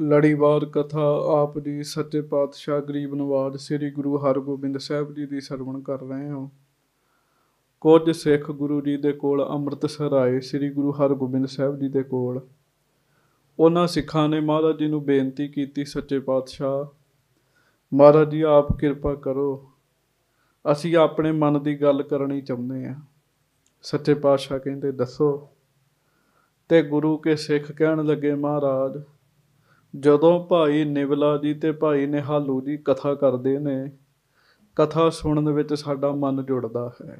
ਲੜੀਵਾਰ ਕਥਾ ਆਪ ਜੀ ਸੱਚੇ ਪਾਤਸ਼ਾਹ ਗਰੀਬ ਨਵਾਜ ਸ੍ਰੀ ਗੁਰੂ ਹਰਗੋਬਿੰਦ ਸਾਹਿਬ ਜੀ ਦੀ ਸਰਵਣ ਕਰ ਰਹੇ ਹਾਂ ਕੁਝ ਸਿੱਖ ਗੁਰੂ ਜੀ ਦੇ ਕੋਲ ਅੰਮ੍ਰਿਤਸਰ ਆਏ ਸ੍ਰੀ ਗੁਰੂ ਹਰਗੋਬਿੰਦ ਸਾਹਿਬ ਜੀ ਦੇ ਕੋਲ ਉਹਨਾਂ ਸਿੱਖਾਂ ਨੇ ਮਹਾਰਾਜ ਜੀ ਨੂੰ ਬੇਨਤੀ ਕੀਤੀ ਸੱਚੇ ਪਾਤਸ਼ਾਹ ਮਹਾਰਾਜ ਜੀ ਆਪ ਕਿਰਪਾ ਕਰੋ ਅਸੀਂ ਆਪਣੇ ਮਨ ਦੀ ਗੱਲ ਕਰਨੀ ਚਾਹੁੰਦੇ ਆ ਸੱਚੇ ਪਾਤਸ਼ਾਹ ਕਹਿੰਦੇ ਦੱਸੋ ਤੇ ਗੁਰੂ ਕੇ ਸਿੱਖ ਕਹਿਣ ਲੱਗੇ ਮਹਾਰਾਜ ਜਦੋਂ ਭਾਈ ਨਿਵਲਾ ਜੀ ਤੇ ਭਾਈ ਨਿਹਾਲੂ ਜੀ ਕਥਾ ਕਰਦੇ ਨੇ ਕਥਾ ਸੁਣਨ ਵਿੱਚ ਸਾਡਾ ਮਨ ਜੁੜਦਾ ਹੈ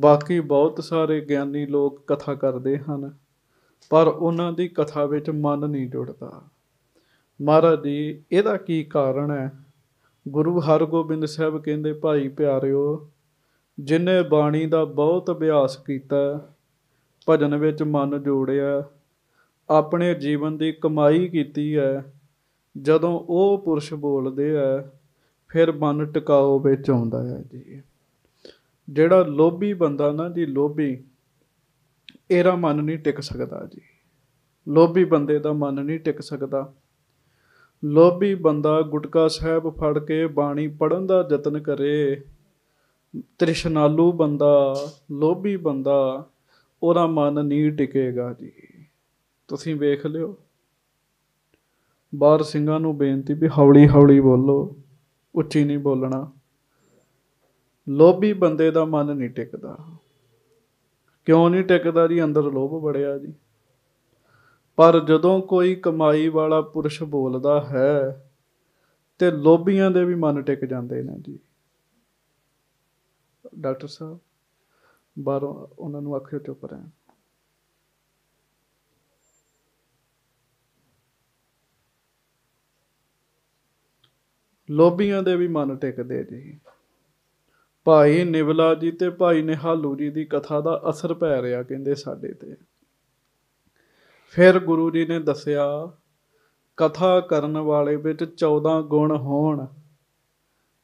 ਬਾਕੀ ਬਹੁਤ ਸਾਰੇ ਗਿਆਨੀ ਲੋਕ ਕਥਾ ਕਰਦੇ ਹਨ ਪਰ ਉਹਨਾਂ ਦੀ ਕਥਾ ਵਿੱਚ ਮਨ ਨਹੀਂ ਜੁੜਦਾ ਮਹਾਰਾਜ ਜੀ ਇਹਦਾ ਕੀ ਕਾਰਨ ਹੈ ਗੁਰੂ ਹਰਗੋਬਿੰਦ ਸਾਹਿਬ ਕਹਿੰਦੇ ਭਾਈ ਪਿਆਰਿਓ ਜਿਨੇ ਬਾਣੀ ਦਾ ਬਹੁਤ ਅਭਿਆਸ ਕੀਤਾ ਭਜਨ ਵਿੱਚ ਮਨ ਜੋੜਿਆ ਆਪਣੇ ਜੀਵਨ ਦੀ ਕਮਾਈ ਕੀਤੀ ਹੈ ਜਦੋਂ ਉਹ ਪੁਰਸ਼ ਬੋਲਦੇ ਹੈ ਫਿਰ ਮਨ ਟਿਕਾਓ ਵਿੱਚ ਆਉਂਦਾ ਹੈ ਜੀ ਜਿਹੜਾ ਲੋਭੀ ਬੰਦਾ ਨਾ ਜੀ ਲੋਭੀ ਇਹਦਾ ਮਨ ਨਹੀਂ ਟਿਕ ਸਕਦਾ ਜੀ ਲੋਭੀ ਬੰਦੇ ਦਾ ਮਨ ਨਹੀਂ ਟਿਕ ਸਕਦਾ ਲੋਭੀ ਬੰਦਾ ਗੁਟਕਾ ਸਾਹਿਬ ਫੜ ਕੇ ਬਾਣੀ ਪੜਨ ਦਾ ਯਤਨ ਕਰੇ ਤ੍ਰਿਸ਼ਨਾਲੂ ਬੰਦਾ ਲੋਭੀ ਬੰਦਾ ਉਹਦਾ ਮਨ ਨਹੀਂ ਟਿਕੇਗਾ ਜੀ ਤੁਸੀਂ ਵੇਖ ਲਿਓ ਬਾਹਰ ਸਿੰਘਾਂ ਨੂੰ ਬੇਨਤੀ ਵੀ ਹੌਲੀ ਹੌਲੀ ਬੋਲੋ ਉੱਚੀ ਨਹੀਂ ਬੋਲਣਾ ਲੋਭੀ ਬੰਦੇ ਦਾ ਮਨ ਨਹੀਂ ਟਿਕਦਾ ਕਿਉਂ ਨਹੀਂ ਟਿਕਦਾ ਜੀ ਅੰਦਰ ਲੋਭ ਬੜਿਆ ਜੀ ਪਰ ਜਦੋਂ ਕੋਈ ਕਮਾਈ ਵਾਲਾ ਪੁਰਸ਼ ਬੋਲਦਾ ਹੈ ਤੇ ਲੋਭੀਆਂ ਦੇ ਵੀ ਮਨ ਟਿਕ ਜਾਂਦੇ ਨੇ ਜੀ ਡਾਕਟਰ ਸਾਹਿਬ ਬਾਹਰੋਂ ਉਹਨਾਂ ਨੂੰ ਆਖਿਓ ਚੁੱਪ ਰਹਿਣ ਲੋਭੀਆਂ ਦੇ ਵੀ ਮਨ ਟਿਕਦੇ ਜੀ ਭਾਈ ਨਿਵਲਾ ਜੀ ਤੇ ਭਾਈ ਨਿਹਾਲੂ ਜੀ ਦੀ ਕਥਾ ਦਾ ਅਸਰ ਪੈ ਰਿਹਾ ਕਹਿੰਦੇ ਸਾਡੇ ਤੇ ਫਿਰ ਗੁਰੂ ਜੀ ਨੇ ਦੱਸਿਆ ਕਥਾ ਕਰਨ ਵਾਲੇ ਵਿੱਚ 14 ਗੁਣ ਹੋਣ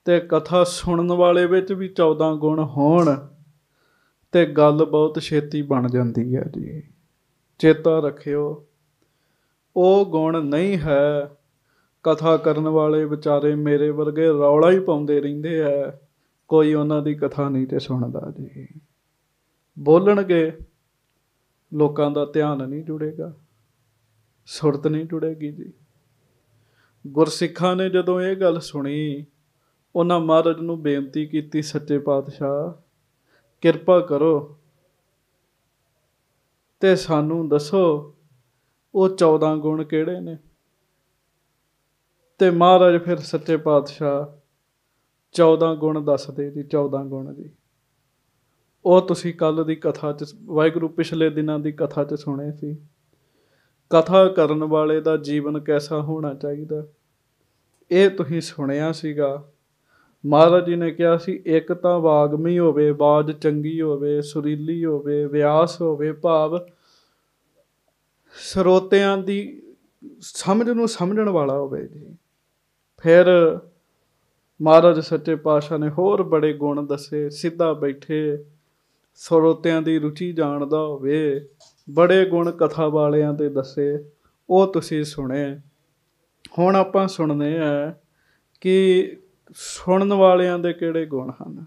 ਤੇ ਕਥਾ ਸੁਣਨ ਵਾਲੇ ਵਿੱਚ ਵੀ 14 ਗੁਣ ਹੋਣ ਤੇ ਗੱਲ ਬਹੁਤ ਛੇਤੀ ਬਣ ਜਾਂਦੀ ਹੈ ਜੀ ਚੇਤਾ ਰੱਖਿਓ ਉਹ ਗੁਣ ਨਹੀਂ ਹੈ ਕਥਾ ਕਰਨ ਵਾਲੇ ਵਿਚਾਰੇ ਮੇਰੇ ਵਰਗੇ ਰੌਲਾ ਹੀ ਪਾਉਂਦੇ ਰਹਿੰਦੇ ਆ ਕੋਈ ਉਹਨਾਂ ਦੀ ਕਥਾ ਨਹੀਂ ਤੇ ਸੁਣਦਾ ਜੀ ਬੋਲਣਗੇ ਲੋਕਾਂ ਦਾ ਧਿਆਨ ਨਹੀਂ ਜੁੜੇਗਾ ਸੁਰਤ ਨਹੀਂ ਜੁੜੇਗੀ ਜੀ ਗੁਰਸਿੱਖਾਂ ਨੇ ਜਦੋਂ ਇਹ ਗੱਲ ਸੁਣੀ ਉਹਨਾਂ ਮਹਾਰਾਜ ਨੂੰ ਬੇਨਤੀ ਕੀਤੀ ਸੱਚੇ ਪਾਤਸ਼ਾਹ ਕਿਰਪਾ ਕਰੋ ਤੇ ਸਾਨੂੰ ਦੱਸੋ ਉਹ 14 ਗੁਣ ਕਿਹੜੇ ਨੇ ਤੇ ਮਹਾਰਾਜ ਫਿਰ ਸੱਚੇ ਪਾਤਸ਼ਾਹ 14 ਗੁਣ ਦੱਸਦੇ ਜੀ 14 ਗੁਣ ਜੀ ਉਹ ਤੁਸੀਂ ਕੱਲ ਦੀ ਕਥਾ ਚ ਵਾਹਿਗੁਰੂ ਪਿਛਲੇ ਦਿਨਾਂ ਦੀ ਕਥਾ ਚ ਸੁਣੇ ਸੀ ਕਥਾ ਕਰਨ ਵਾਲੇ ਦਾ ਜੀਵਨ ਕਿਹਦਾ ਹੋਣਾ ਚਾਹੀਦਾ ਇਹ ਤੁਸੀਂ ਸੁਣਿਆ ਸੀਗਾ ਮਹਾਰਾਜ ਜੀ ਨੇ ਕਿਹਾ ਸੀ ਇੱਕ ਤਾਂ ਬਾਗਮੀ ਹੋਵੇ ਬਾਜ ਚੰਗੀ ਹੋਵੇ ਸੁਰੀਲੀ ਹੋਵੇ ਵਿਆਸ ਹੋਵੇ ਭਾਵ ਸਰੋਤਿਆਂ ਦੀ ਸਮਝ ਨੂੰ ਸਮਝਣ ਵਾਲਾ ਹੋਵੇ ਜੀ ਫਿਰ ਮਹਾਰਾਜ ਸੱਚੇ ਪਾਤਸ਼ਾਹ ਨੇ ਹੋਰ ਬੜੇ ਗੁਣ ਦੱਸੇ ਸਿੱਧਾ ਬੈਠੇ ਸਰੋਤਿਆਂ ਦੀ ਰੁਚੀ ਜਾਣਦਾ ਹੋਵੇ ਬੜੇ ਗੁਣ ਕਥਾ ਵਾਲਿਆਂ ਤੇ ਦੱਸੇ ਉਹ ਤੁਸੀਂ ਸੁਣੇ ਹੁਣ ਆਪਾਂ ਸੁਣਨੇ ਆ ਕਿ ਸੁਣਨ ਵਾਲਿਆਂ ਦੇ ਕਿਹੜੇ ਗੁਣ ਹਨ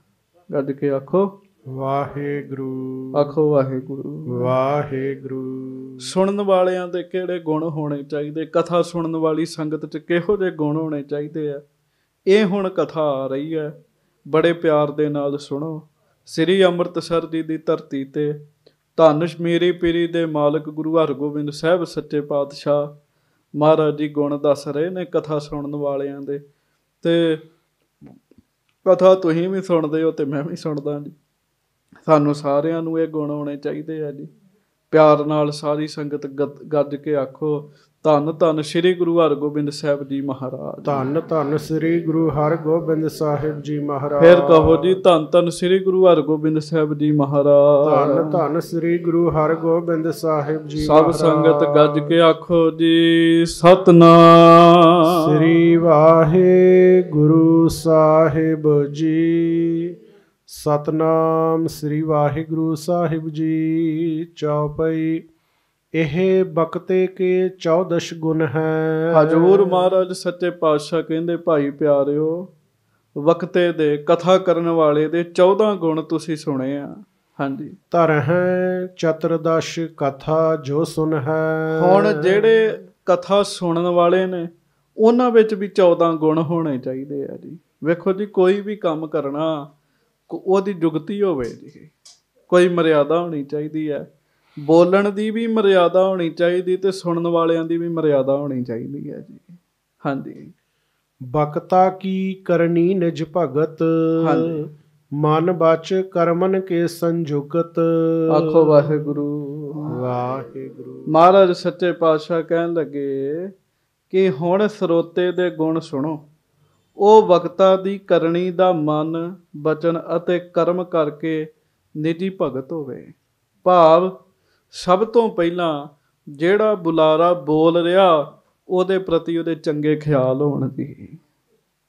ਗੱਜ ਕੇ ਆਖੋ ਵਾਹਿਗੁਰੂ ਆਖੋ ਵਾਹਿਗੁਰੂ ਵਾਹਿਗੁਰੂ ਸੁਣਨ ਵਾਲਿਆਂ ਦੇ ਕਿਹੜੇ ਗੁਣ ਹੋਣੇ ਚਾਹੀਦੇ ਕਥਾ ਸੁਣਨ ਵਾਲੀ ਸੰਗਤ 'ਚ ਕਿਹੋ ਜਿਹੇ ਗੁਣ ਹੋਣੇ ਚਾਹੀਦੇ ਆ ਇਹ ਹੁਣ ਕਥਾ ਆ ਰਹੀ ਹੈ ਬੜੇ ਪਿਆਰ ਦੇ ਨਾਲ ਸੁਣੋ ਸ੍ਰੀ ਅੰਮ੍ਰਿਤਸਰ ਜੀ ਦੀ ਧਰਤੀ ਤੇ ਧੰਨ ਮੇਰੀ ਪੀਰੀ ਦੇ ਮਾਲਕ ਗੁਰੂ ਹਰਗੋਬਿੰਦ ਸਾਹਿਬ ਸੱਚੇ ਪਾਤਸ਼ਾਹ ਮਹਾਰਾਜ ਜੀ ਗੁਣ ਦੱਸ ਰਹੇ ਨੇ ਕਥਾ ਸੁਣਨ ਵਾਲਿਆਂ ਦੇ ਤੇ ਕਥਾ ਤੁਸੀਂ ਵੀ ਸੁਣਦੇ ਹੋ ਤੇ ਮੈਂ ਵੀ ਸੁਣਦਾ ਜੀ ਸਾਨੂੰ ਸਾਰਿਆਂ ਨੂੰ ਇਹ ਗੁਣ ਹੋਣੇ ਚਾਹੀਦੇ ਆ ਜੀ ਪਿਆਰ ਨਾਲ ਸਾਰੀ ਸੰਗਤ ਗੱਜ ਕੇ ਆਖੋ ਧੰਨ ਧੰਨ ਸ੍ਰੀ ਗੁਰੂ ਹਰਗੋਬਿੰਦ ਸਾਹਿਬ ਜੀ ਮਹਾਰਾਜ ਧੰਨ ਧੰਨ ਸ੍ਰੀ ਗੁਰੂ ਹਰਗੋਬਿੰਦ ਸਾਹਿਬ ਜੀ ਮਹਾਰਾਜ ਫਿਰ ਕਹੋ ਜੀ ਧੰਨ ਧੰਨ ਸ੍ਰੀ ਗੁਰੂ ਹਰਗੋਬਿੰਦ ਸਾਹਿਬ ਜੀ ਮਹਾਰਾਜ ਧੰਨ ਧੰਨ ਸ੍ਰੀ ਗੁਰੂ ਹਰਗੋਬਿੰਦ ਸਾਹਿਬ ਜੀ ਸਭ ਸੰਗਤ ਗੱਜ ਕੇ ਆਖੋ ਜੀ ਸਤਨਾਮ ਸ੍ਰੀ ਵਾਹਿਗੁਰੂ ਸਾਹਿਬ ਜੀ ਸਤਨਾਮ ਸ੍ਰੀ ਵਾਹਿਗੁਰੂ ਸਾਹਿਬ ਜੀ ਚੌਪਈ ਇਹ ਬਖਤੇ ਕੇ 14 ਗੁਣ ਹੈ ਹਜੂਰ ਮਹਾਰਾਜ ਸੱਚੇ ਪਾਤਸ਼ਾਹ ਕਹਿੰਦੇ ਭਾਈ ਪਿਆਰਿਓ ਵਕਤੇ ਦੇ ਕਥਾ ਕਰਨ ਵਾਲੇ ਦੇ 14 ਗੁਣ ਤੁਸੀਂ ਸੁਣੇ ਆ ਹਾਂਜੀ ਧਰ ਹੈ ਚਤਰਦਸ਼ ਕਥਾ ਜੋ ਸੁਣ ਹੈ ਹੁਣ ਜਿਹੜੇ ਕਥਾ ਸੁਣਨ ਵਾਲੇ ਨੇ ਉਹਨਾਂ ਵਿੱਚ ਵੀ 14 ਗੁਣ ਹੋਣੇ ਚਾਹੀਦੇ ਆ ਜੀ ਵੇਖੋ ਜੀ ਕੋਈ ਵੀ ਕੰਮ ਕਰਨਾ ਉਹਦੀ ਜੁਗਤੀ ਹੋਵੇ ਜੀ ਕੋਈ ਮਰਿਆਦਾ ਹੋਣੀ ਚਾਹੀਦੀ ਹੈ ਬੋਲਣ ਦੀ ਵੀ ਮਰਿਆਦਾ ਹੋਣੀ ਚਾਹੀਦੀ ਤੇ ਸੁਣਨ ਵਾਲਿਆਂ ਦੀ ਵੀ ਮਰਿਆਦਾ ਹੋਣੀ ਚਾਹੀਦੀ ਹੈ ਜੀ ਹਾਂਜੀ ਬਕਤਾ ਕੀ ਕਰਨੀ ਨਿਜ ਭਗਤ ਮਨ ਬਚ ਕਰਮਨ ਕੇ ਸੰਜੁਗਤ ਆਖੋ ਵਾਹਿਗੁਰੂ ਵਾਹਿਗੁਰੂ ਮਹਾਰਾਜ ਸੱਚੇ ਪਾਤਸ਼ਾਹ ਕਹਿਣ ਲੱਗੇ ਕਿ ਹੁਣ ਸਰੋਤੇ ਦੇ ਗੁਣ ਸੁਣੋ ਉਹ ਵਕਤਾ ਦੀ ਕਰਨੀ ਦਾ ਮਨ ਬਚਨ ਅਤੇ ਕਰਮ ਕਰਕੇ ਨਿਜੀ ਭਗਤ ਹੋਵੇ ਭਾਵ ਸਭ ਤੋਂ ਪਹਿਲਾਂ ਜਿਹੜਾ ਬੁਲਾਰਾ ਬੋਲ ਰਿਹਾ ਉਹਦੇ ਪ੍ਰਤੀ ਉਹਦੇ ਚੰਗੇ ਖਿਆਲ ਹੋਣ ਦੀ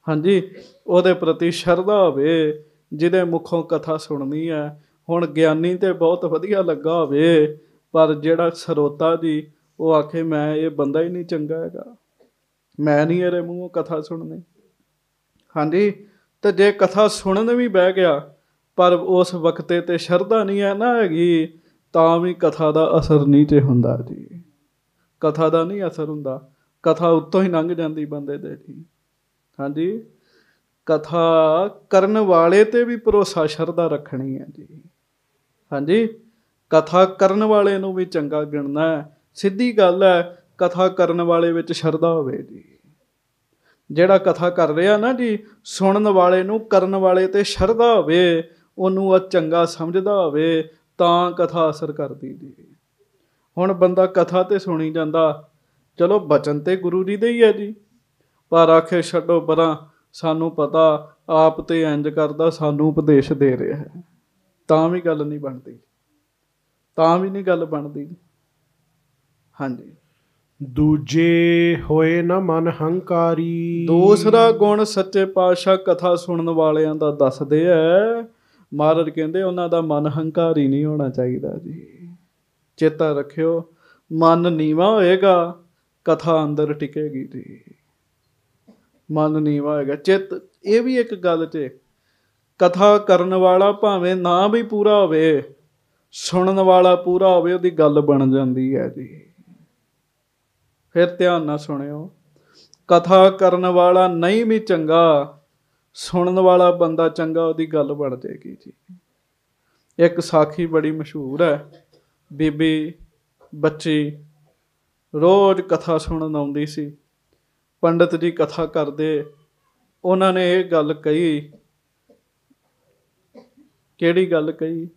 ਹਾਂਜੀ ਉਹਦੇ ਪ੍ਰਤੀ ਸ਼ਰਧਾ ਹੋਵੇ ਜਿਹਦੇ ਮੁਖੋਂ ਕਥਾ ਸੁਣਨੀ ਹੈ ਹੁਣ ਗਿਆਨੀ ਤੇ ਬਹੁਤ ਵਧੀਆ ਲੱਗਾ ਹੋਵੇ ਪਰ ਜਿਹੜਾ ਸਰੋਤਾ ਦੀ ਉਹ ਆਖੇ ਮੈਂ ਇਹ ਬੰਦਾ ਹੀ ਨਹੀਂ ਚੰਗਾ ਹੈਗਾ ਮੈਂ ਨਹੀਂ ਇਹਦੇ ਮੂੰਹੋਂ ਕਥਾ ਸੁਣਨੀ ਹਾਂਜੀ ਤੇ ਜੇ ਕਥਾ ਸੁਣਨ ਵੀ ਬਹਿ ਗਿਆ ਪਰ ਉਸ ਵਕਤੇ ਤੇ ਸ਼ਰਧਾ ਨਹੀਂ ਹੈ ਨਾ ਹੈਗੀ ਤਾਂ ਵੀ ਕਥਾ ਦਾ ਅਸਰ ਨਹੀਂ ਤੇ ਹੁੰਦਾ ਜੀ ਕਥਾ ਦਾ ਨਹੀਂ ਅਸਰ ਹੁੰਦਾ ਕਥਾ ਉੱਤੋਂ ਹੀ ਲੰਘ ਜਾਂਦੀ ਬੰਦੇ ਦੇ ਜੀ ਹਾਂਜੀ ਕਥਾ ਕਰਨ ਵਾਲੇ ਤੇ ਵੀ ਭਰੋਸਾ ਸ਼ਰਧਾ ਰੱਖਣੀ ਹੈ ਜੀ ਹਾਂਜੀ ਕਥਾ ਕਰਨ ਵਾਲੇ ਨੂੰ ਵੀ ਚੰਗਾ ਗਿਣਨਾ ਸਿੱਧੀ ਗੱਲ ਹੈ ਕਥਾ ਕਰਨ ਵਾਲੇ ਵਿੱਚ ਸ਼ਰਧਾ ਹੋਵੇ ਜੀ ਜਿਹੜਾ ਕਥਾ ਕਰ ਰਿਹਾ ਨਾ ਜੀ ਸੁਣਨ ਵਾਲੇ ਨੂੰ ਕਰਨ ਵਾਲੇ ਤੇ ਸ਼ਰਧਾ ਹੋਵੇ ਉਹਨੂੰ ਆ ਚੰਗਾ ਸਮਝਦਾ ਹੋਵੇ ਤਾਂ ਕਥਾ ਅਸਰ ਕਰਦੀ ਜੀ ਹੁਣ ਬੰਦਾ ਕਥਾ ਤੇ ਸੁਣੀ ਜਾਂਦਾ ਚਲੋ ਬਚਨ ਤੇ ਗੁਰੂ ਜੀ ਦੇ ਹੀ ਹੈ ਜੀ ਪਰ ਆਖੇ ਛੱਡੋ ਪਰਾਂ ਸਾਨੂੰ ਪਤਾ ਆਪ ਤੇ ਇੰਜ ਕਰਦਾ ਸਾਨੂੰ ਉਪਦੇਸ਼ ਦੇ ਰਿਹਾ ਹੈ ਤਾਂ ਵੀ ਗੱਲ ਨਹੀਂ ਬਣਦੀ ਤਾਂ ਵੀ ਨਹੀਂ ਗੱਲ ਬਣਦੀ ਹਾਂਜੀ ਦੂਜੇ ਹੋਏ ਨਾ ਮਨ ਹੰਕਾਰੀ ਦੂਸਰਾ ਗੁਣ ਸੱਚੇ ਪਾਤਸ਼ਾਹ ਕਥਾ ਸੁਣਨ ਵਾਲਿਆਂ ਦਾ ਦੱਸਦੇ ਐ ਮਹਾਰਾਜ ਕਹਿੰਦੇ ਉਹਨਾਂ ਦਾ ਮਨ ਹੰਕਾਰੀ ਨਹੀਂ ਹੋਣਾ ਚਾਹੀਦਾ ਜੀ ਚੇਤਾ ਰੱਖਿਓ ਮਨ ਨੀਵਾ ਹੋਏਗਾ ਕਥਾ ਅੰਦਰ ਟਿਕੇਗੀ ਜੀ ਮਨ ਨੀਵਾ ਹੋਏਗਾ ਚਿੱਤ ਇਹ ਵੀ ਇੱਕ ਗੱਲ ਤੇ ਕਥਾ ਕਰਨ ਵਾਲਾ ਭਾਵੇਂ ਨਾ ਵੀ ਪੂਰਾ ਹੋਵੇ ਸੁਣਨ ਵਾਲਾ ਪੂਰਾ ਹੋਵੇ ਉਹਦੀ ਗੱਲ ਬਣ ਜਾਂਦੀ ਹੈ ਜੀ ਫਿਰ ਧਿਆਨ ਨਾਲ ਸੁਣਿਓ ਕਥਾ ਕਰਨ ਵਾਲਾ ਨਹੀਂ ਵੀ ਚੰਗਾ ਸੁਣਨ ਵਾਲਾ ਬੰਦਾ ਚੰਗਾ ਉਹਦੀ ਗੱਲ ਬਣ ਜਾਏਗੀ ਜੀ ਇੱਕ ਸਾਖੀ ਬੜੀ ਮਸ਼ਹੂਰ ਹੈ ਬੀਬੀ ਬੱਚੀ ਰੋਜ਼ ਕਥਾ ਸੁਣਨ ਆਉਂਦੀ ਸੀ ਪੰਡਤ ਜੀ ਕਥਾ ਕਰਦੇ ਉਹਨਾਂ ਨੇ ਇਹ ਗੱਲ ਕਹੀ ਕਿਹੜੀ ਗੱਲ ਕਹੀ